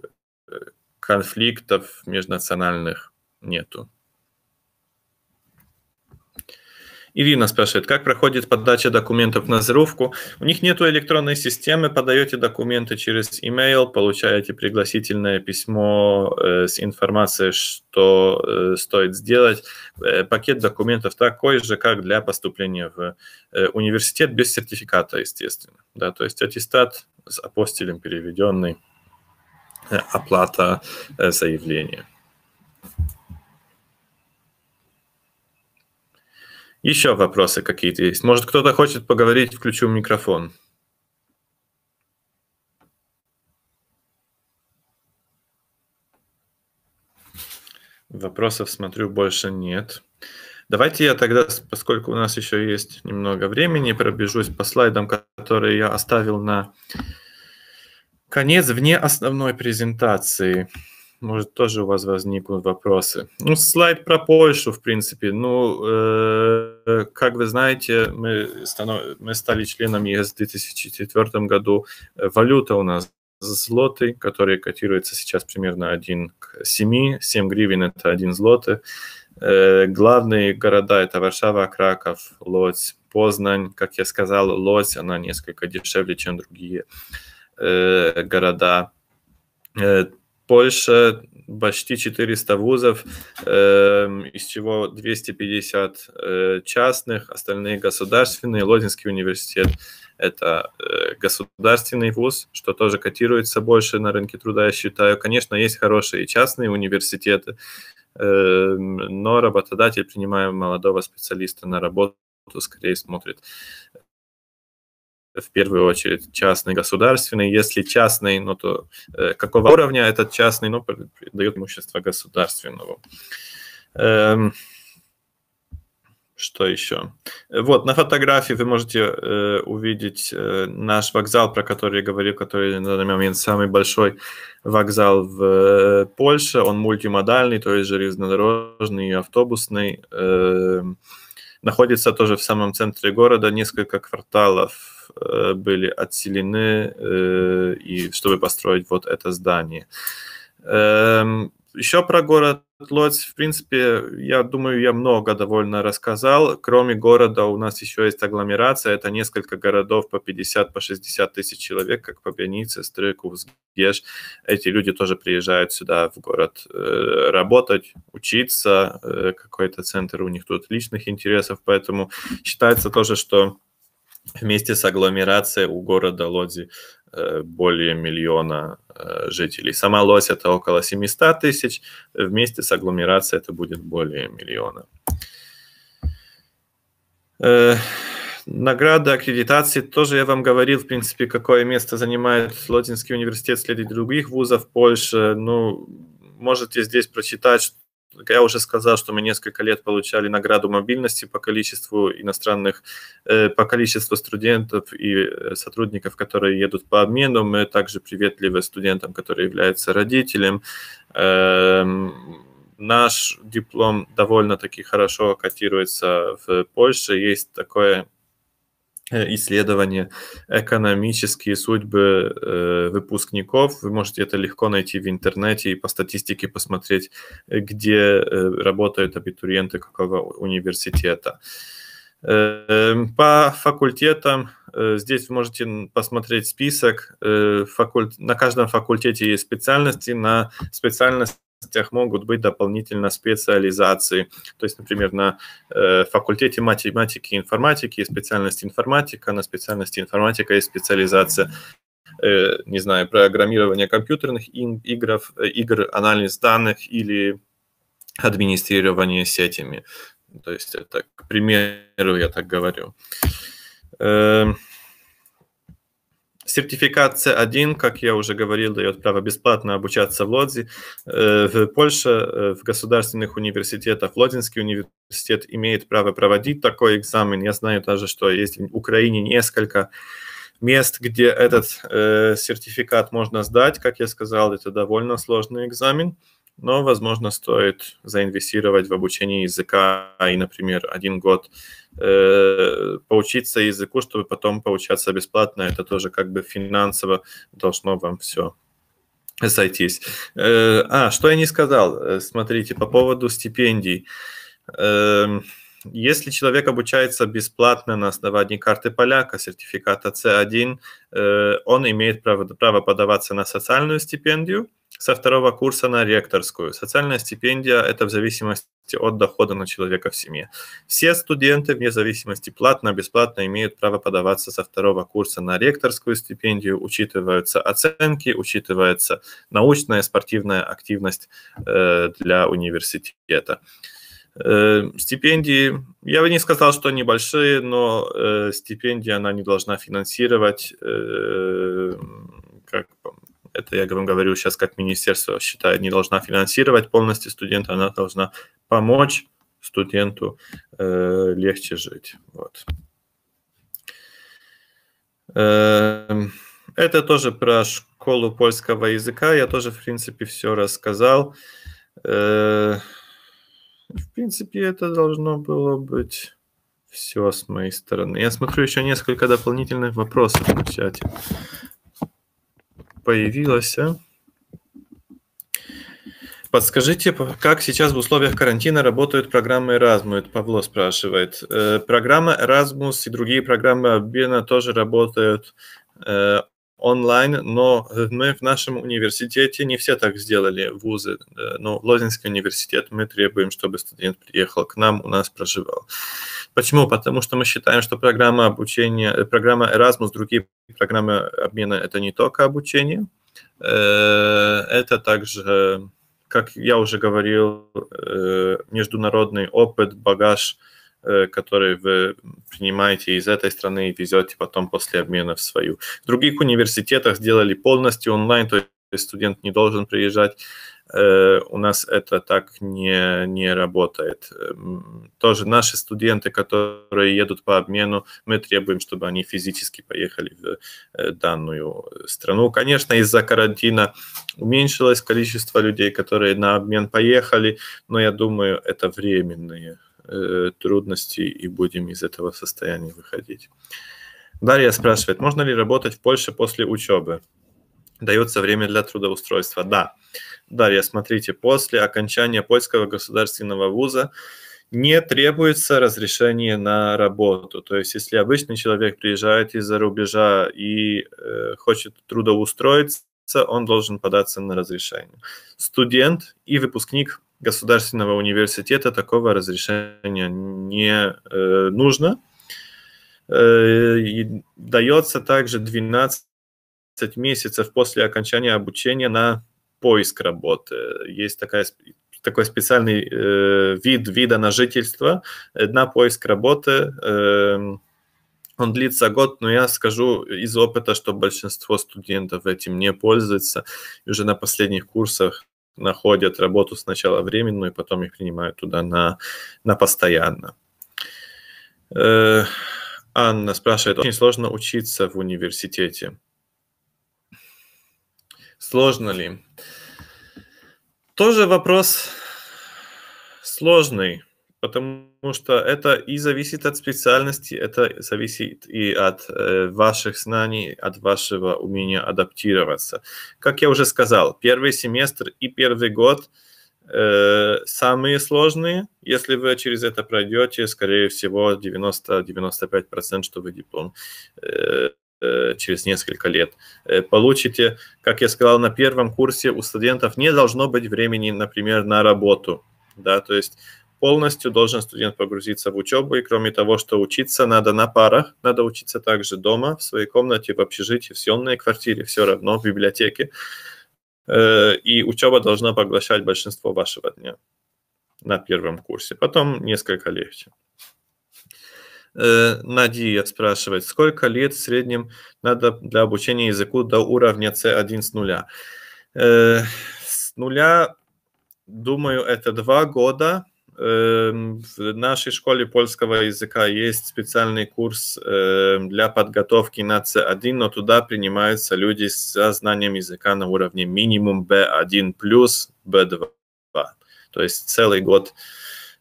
э, конфликтов межнациональных нету. Ирина спрашивает, как проходит подача документов на зрувку? У них нет электронной системы, подаете документы через email, получаете пригласительное письмо э, с информацией, что э, стоит сделать. Э, пакет документов такой же, как для поступления в университет, без сертификата, естественно. Да, то есть аттестат с апостилем переведенный, оплата заявления. Еще вопросы какие-то есть? Может, кто-то хочет поговорить, включу микрофон. Вопросов, смотрю, больше нет. Давайте я тогда, поскольку у нас еще есть немного времени, пробежусь по слайдам, которые я оставил на конец вне основной презентации может, тоже у вас возникнут вопросы. Ну, слайд про Польшу, в принципе. Ну, э, как вы знаете, мы, станов... мы стали членом ЕС в 2004 году. Валюта у нас злоты, которые котируются сейчас примерно 1 к 7. 7 гривен – это 1 злоты. Э, главные города – это Варшава, Краков, Лодзь, Познань. Как я сказал, Лодзь, она несколько дешевле, чем другие э, города. Э, Польша почти 400 вузов, эм, из чего 250 э, частных, остальные государственные. Лодинский университет – это э, государственный вуз, что тоже котируется больше на рынке труда, я считаю. Конечно, есть хорошие частные университеты, эм, но работодатель, принимая молодого специалиста на работу, скорее смотрит в первую очередь частный, государственный. Если частный, ну то э, какого уровня этот частный, ну, дает имущество государственного. Эм, что еще? Вот, на фотографии вы можете э, увидеть э, наш вокзал, про который я говорил, который на данный момент самый большой вокзал в э, Польше. Он мультимодальный, то есть железнодорожный и автобусный. Э, находится тоже в самом центре города, несколько кварталов Э, были отселены, э, и чтобы построить вот это здание. Эм, еще про город Лодзь, в принципе, я думаю, я много довольно рассказал. Кроме города у нас еще есть агломерация, это несколько городов по 50, по 60 тысяч человек, как Побяницы, Стрыков, Геш. Эти люди тоже приезжают сюда в город э, работать, учиться, какой-то центр у них тут личных интересов, поэтому считается тоже, что Вместе с агломерацией у города Лодзи э, более миллиона э, жителей. Сама Лось это около 700 тысяч, вместе с агломерацией это будет более миллиона. Э, Награда аккредитации тоже я вам говорил, в принципе, какое место занимает Лодзинский университет среди других вузов Польши. Ну, можете здесь прочитать, я уже сказал, что мы несколько лет получали награду мобильности по количеству иностранных, э, по количеству студентов и э, сотрудников, которые едут по обмену. Мы также приветливы студентам, которые являются родителем. Эм, наш диплом довольно-таки хорошо котируется в Польше. Есть такое исследования экономические судьбы э, выпускников. Вы можете это легко найти в интернете и по статистике посмотреть, где э, работают абитуриенты какого университета. Э, по факультетам э, здесь вы можете посмотреть список. Э, факульт... На каждом факультете есть специальности. На специальности областях могут быть дополнительно специализации. То есть, например, на э, факультете математики и информатики есть специальность информатика, на специальности информатика есть специализация э, не знаю, программирование компьютерных игр, э, игр, анализ данных или администрирование сетями. То есть это, к примеру, я так говорю. Э, Сертификация 1, как я уже говорил, дает право бесплатно обучаться в Лодзи. Э, в Польше, э, в государственных университетах, Лодзинский университет имеет право проводить такой экзамен. Я знаю даже, что есть в Украине несколько мест, где этот э, сертификат можно сдать. Как я сказал, это довольно сложный экзамен, но, возможно, стоит заинвестировать в обучение языка и, например, один год э, поучиться языку, чтобы потом получаться бесплатно. Это тоже как бы финансово должно вам все сойтись. Э, а, что я не сказал, э, смотрите, по поводу стипендий. Э, если человек обучается бесплатно на основании карты поляка, сертификата C1, э, он имеет право, право подаваться на социальную стипендию со второго курса на ректорскую. Социальная стипендия – это в зависимости от дохода на человека в семье. Все студенты, вне зависимости платно, бесплатно, имеют право подаваться со второго курса на ректорскую стипендию. Учитываются оценки, учитывается научная спортивная активность э, для университета. Э, стипендии, я бы не сказал, что они большие, но э, стипендия она не должна финансировать, э, как, это я вам говорю сейчас как министерство считает, не должна финансировать полностью студента, она должна помочь студенту э, легче жить. Вот. Э, это тоже про школу польского языка, я тоже, в принципе, все рассказал. Э, в принципе, это должно было быть все с моей стороны. Я смотрю еще несколько дополнительных вопросов в чате. Появилось, а? Подскажите, как сейчас в условиях карантина работают программы Erasmus? Павло спрашивает. Э, программа Erasmus и другие программы обмена тоже работают э, онлайн, но мы в нашем университете не все так сделали вузы. Но Лозинский университет мы требуем, чтобы студент приехал к нам, у нас проживал. Почему? Потому что мы считаем, что программа обучения, э, программа Erasmus, другие программы обмена – это не только обучение, э, это также, как я уже говорил, э, международный опыт, багаж – Э, который вы принимаете из этой страны и везете потом после обмена в свою. В других университетах сделали полностью онлайн, то есть студент не должен приезжать. Э, у нас это так не, не работает. Эм, тоже наши студенты, которые едут по обмену, мы требуем, чтобы они физически поехали в э, данную страну. Конечно, из-за карантина уменьшилось количество людей, которые на обмен поехали, но я думаю, это временные э, трудностей и будем из этого состояния выходить. Дарья спрашивает, можно ли работать в Польше после учебы? Дается время для трудоустройства? Да. Дарья, смотрите, после окончания польского государственного вуза не требуется разрешение на работу. То есть, если обычный человек приезжает из-за рубежа и э, хочет трудоустроиться, он должен податься на разрешение. Студент и выпускник государственного университета такого разрешения не э, нужно. Э, и дается также 12 месяцев после окончания обучения на поиск работы. Есть такая, такой специальный э, вид вида на жительство на поиск работы. Э, он длится год, но я скажу из опыта, что большинство студентов этим не пользуется. И уже на последних курсах находят работу сначала временную, потом их принимают туда на, на постоянно. Э, Анна спрашивает, очень сложно учиться в университете. Сложно ли? Тоже вопрос сложный потому что это и зависит от специальности, это зависит и от э, ваших знаний, от вашего умения адаптироваться. Как я уже сказал, первый семестр и первый год э, самые сложные. Если вы через это пройдете, скорее всего, 90-95%, что вы диплом э, э через несколько лет э, получите. Как я сказал, на первом курсе у студентов не должно быть времени, например, на работу. Да, то есть полностью должен студент погрузиться в учебу, и кроме того, что учиться надо на парах, надо учиться также дома в своей комнате, в общежитии, в съемной квартире, все равно в библиотеке. Э, и учеба должна поглощать большинство вашего дня на первом курсе, потом несколько легче. Э, Надия спрашивает, сколько лет в среднем надо для обучения языку до уровня C1 с нуля? Э, с нуля, думаю, это два года, Эм, в нашей школе польского языка есть специальный курс эм, для подготовки на C1, но туда принимаются люди с знанием языка на уровне минимум B1 плюс B2. То есть целый год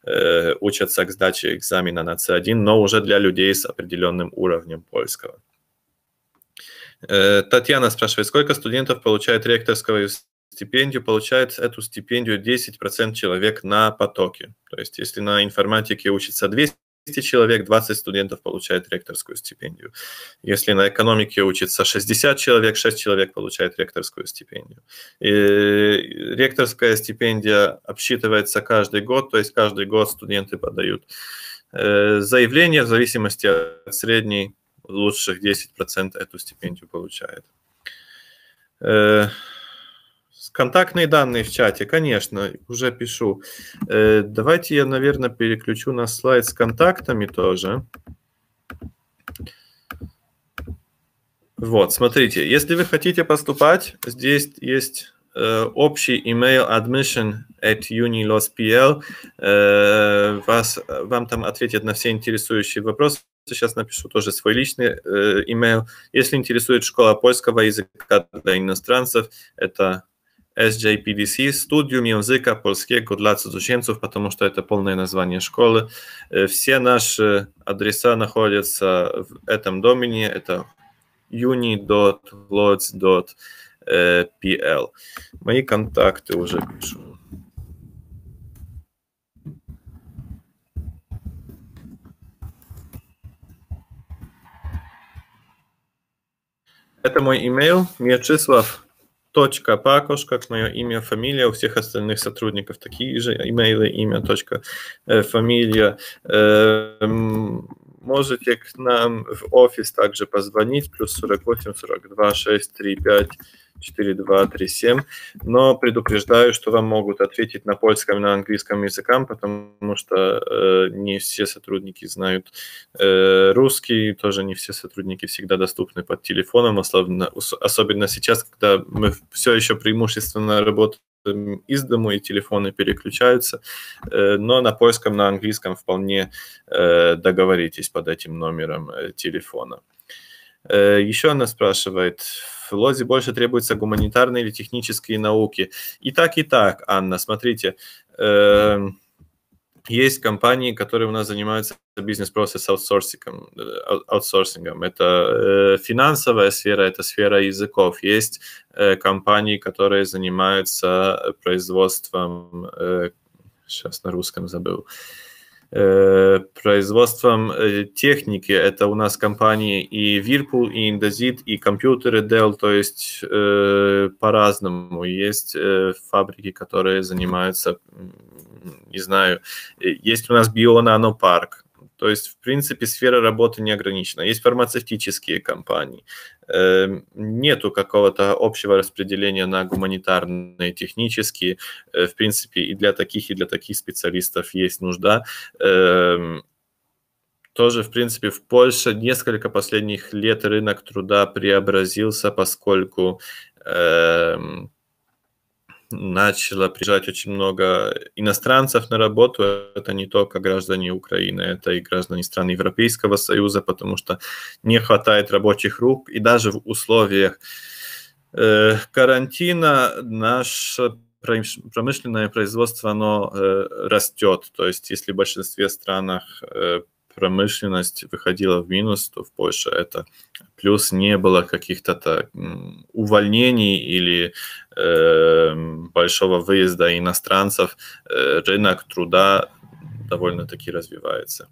э, учатся к сдаче экзамена на C1, но уже для людей с определенным уровнем польского. Э, Татьяна спрашивает, сколько студентов получает ректорского стипендию, получает эту стипендию 10% человек на потоке. То есть если на информатике учится 200 человек, 20 студентов получает ректорскую стипендию. Если на экономике учится 60 человек, 6 человек получает ректорскую стипендию. И ректорская стипендия обсчитывается каждый год, то есть каждый год студенты подают э, заявление в зависимости от средней лучших 10% эту стипендию получает. Э, Контактные данные в чате, конечно, уже пишу. Э, давайте я, наверное, переключу на слайд с контактами тоже. Вот, смотрите, если вы хотите поступать, здесь есть э, общий email admission at unilos.pl. Э, вас, вам там ответят на все интересующие вопросы. Сейчас напишу тоже свой личный email. Если интересует школа польского языка для иностранцев, это SJPDC, Studium Języka Polskiego dla Cudzoziemców, потому что это полное название школы. Э, все наши адреса находятся в этом домене, это uni.lodz.pl. Мои контакты уже пишу. Это мой имейл, Мячеслав точка Пакош, как мое имя, фамилия, у всех остальных сотрудников такие же имейлы, имя, точка, э, фамилия, э, можете к нам в офис также позвонить, плюс 48 42 6 3 5 4 2 3 7. Но предупреждаю, что вам могут ответить на польском и на английском языках, потому что э, не все сотрудники знают э, русский, тоже не все сотрудники всегда доступны под телефоном, особенно, особенно сейчас, когда мы все еще преимущественно работаем из дому, и телефоны переключаются, э, но на польском, на английском вполне э, договоритесь под этим номером э, телефона. Еще она спрашивает, в Лозе больше требуются гуманитарные или технические науки. И так, и так, Анна, смотрите, эм, есть компании, которые у нас занимаются бизнес-процесс аутсорсингом. Э, аутсорсингом. Это э, финансовая сфера, это сфера языков. Есть э, компании, которые занимаются производством, э, сейчас на русском забыл, э, производством э, техники. Это у нас компании и Whirlpool, и Indesit, и компьютеры Dell, то есть по-разному. Есть фабрики, которые занимаются не знаю, э, есть у нас Био бионанопарк, то есть, в принципе, сфера работы не ограничена. Есть фармацевтические компании. Эм, нету какого-то общего распределения на гуманитарные, технические. Э, в принципе, и для таких, и для таких специалистов есть нужда. Эм, тоже, в принципе, в Польше несколько последних лет рынок труда преобразился, поскольку эм, начало приезжать очень много иностранцев на работу. Это не только граждане Украины, это и граждане стран Европейского Союза, потому что не хватает рабочих рук. И даже в условиях э, карантина наше промышленное производство оно э, растет. То есть если в большинстве странах э, промышленность выходила в минус, то в Польше это плюс не было каких-то увольнений или э, большого выезда иностранцев. Э, рынок труда довольно-таки развивается.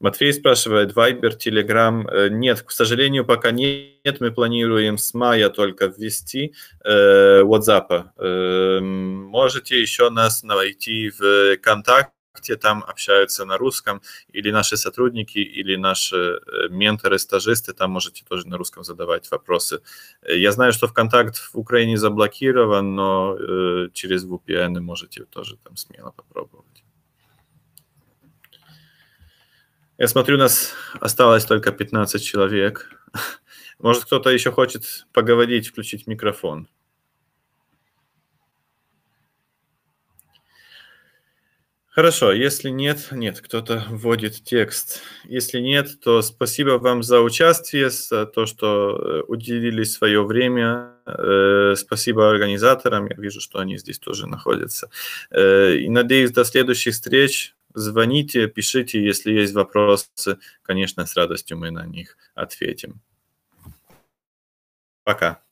Матвей спрашивает, Viber, Telegram? Э, нет, к сожалению, пока нет. Мы планируем с мая только ввести э, WhatsApp. Э, можете еще нас найти в контакте контакте, там общаются на русском, или наши сотрудники, или наши э, менторы, стажисты, там можете тоже на русском задавать вопросы. Э, я знаю, что ВКонтакт в Украине заблокирован, но э, через VPN можете тоже там смело попробовать. Я смотрю, у нас осталось только 15 человек. Может, кто-то еще хочет поговорить, включить микрофон. Хорошо, если нет, нет, кто-то вводит текст. Если нет, то спасибо вам за участие, за то, что э, уделили свое время. Э, спасибо организаторам, я вижу, что они здесь тоже находятся. Э, и надеюсь, до следующих встреч. Звоните, пишите, если есть вопросы. Конечно, с радостью мы на них ответим. Пока.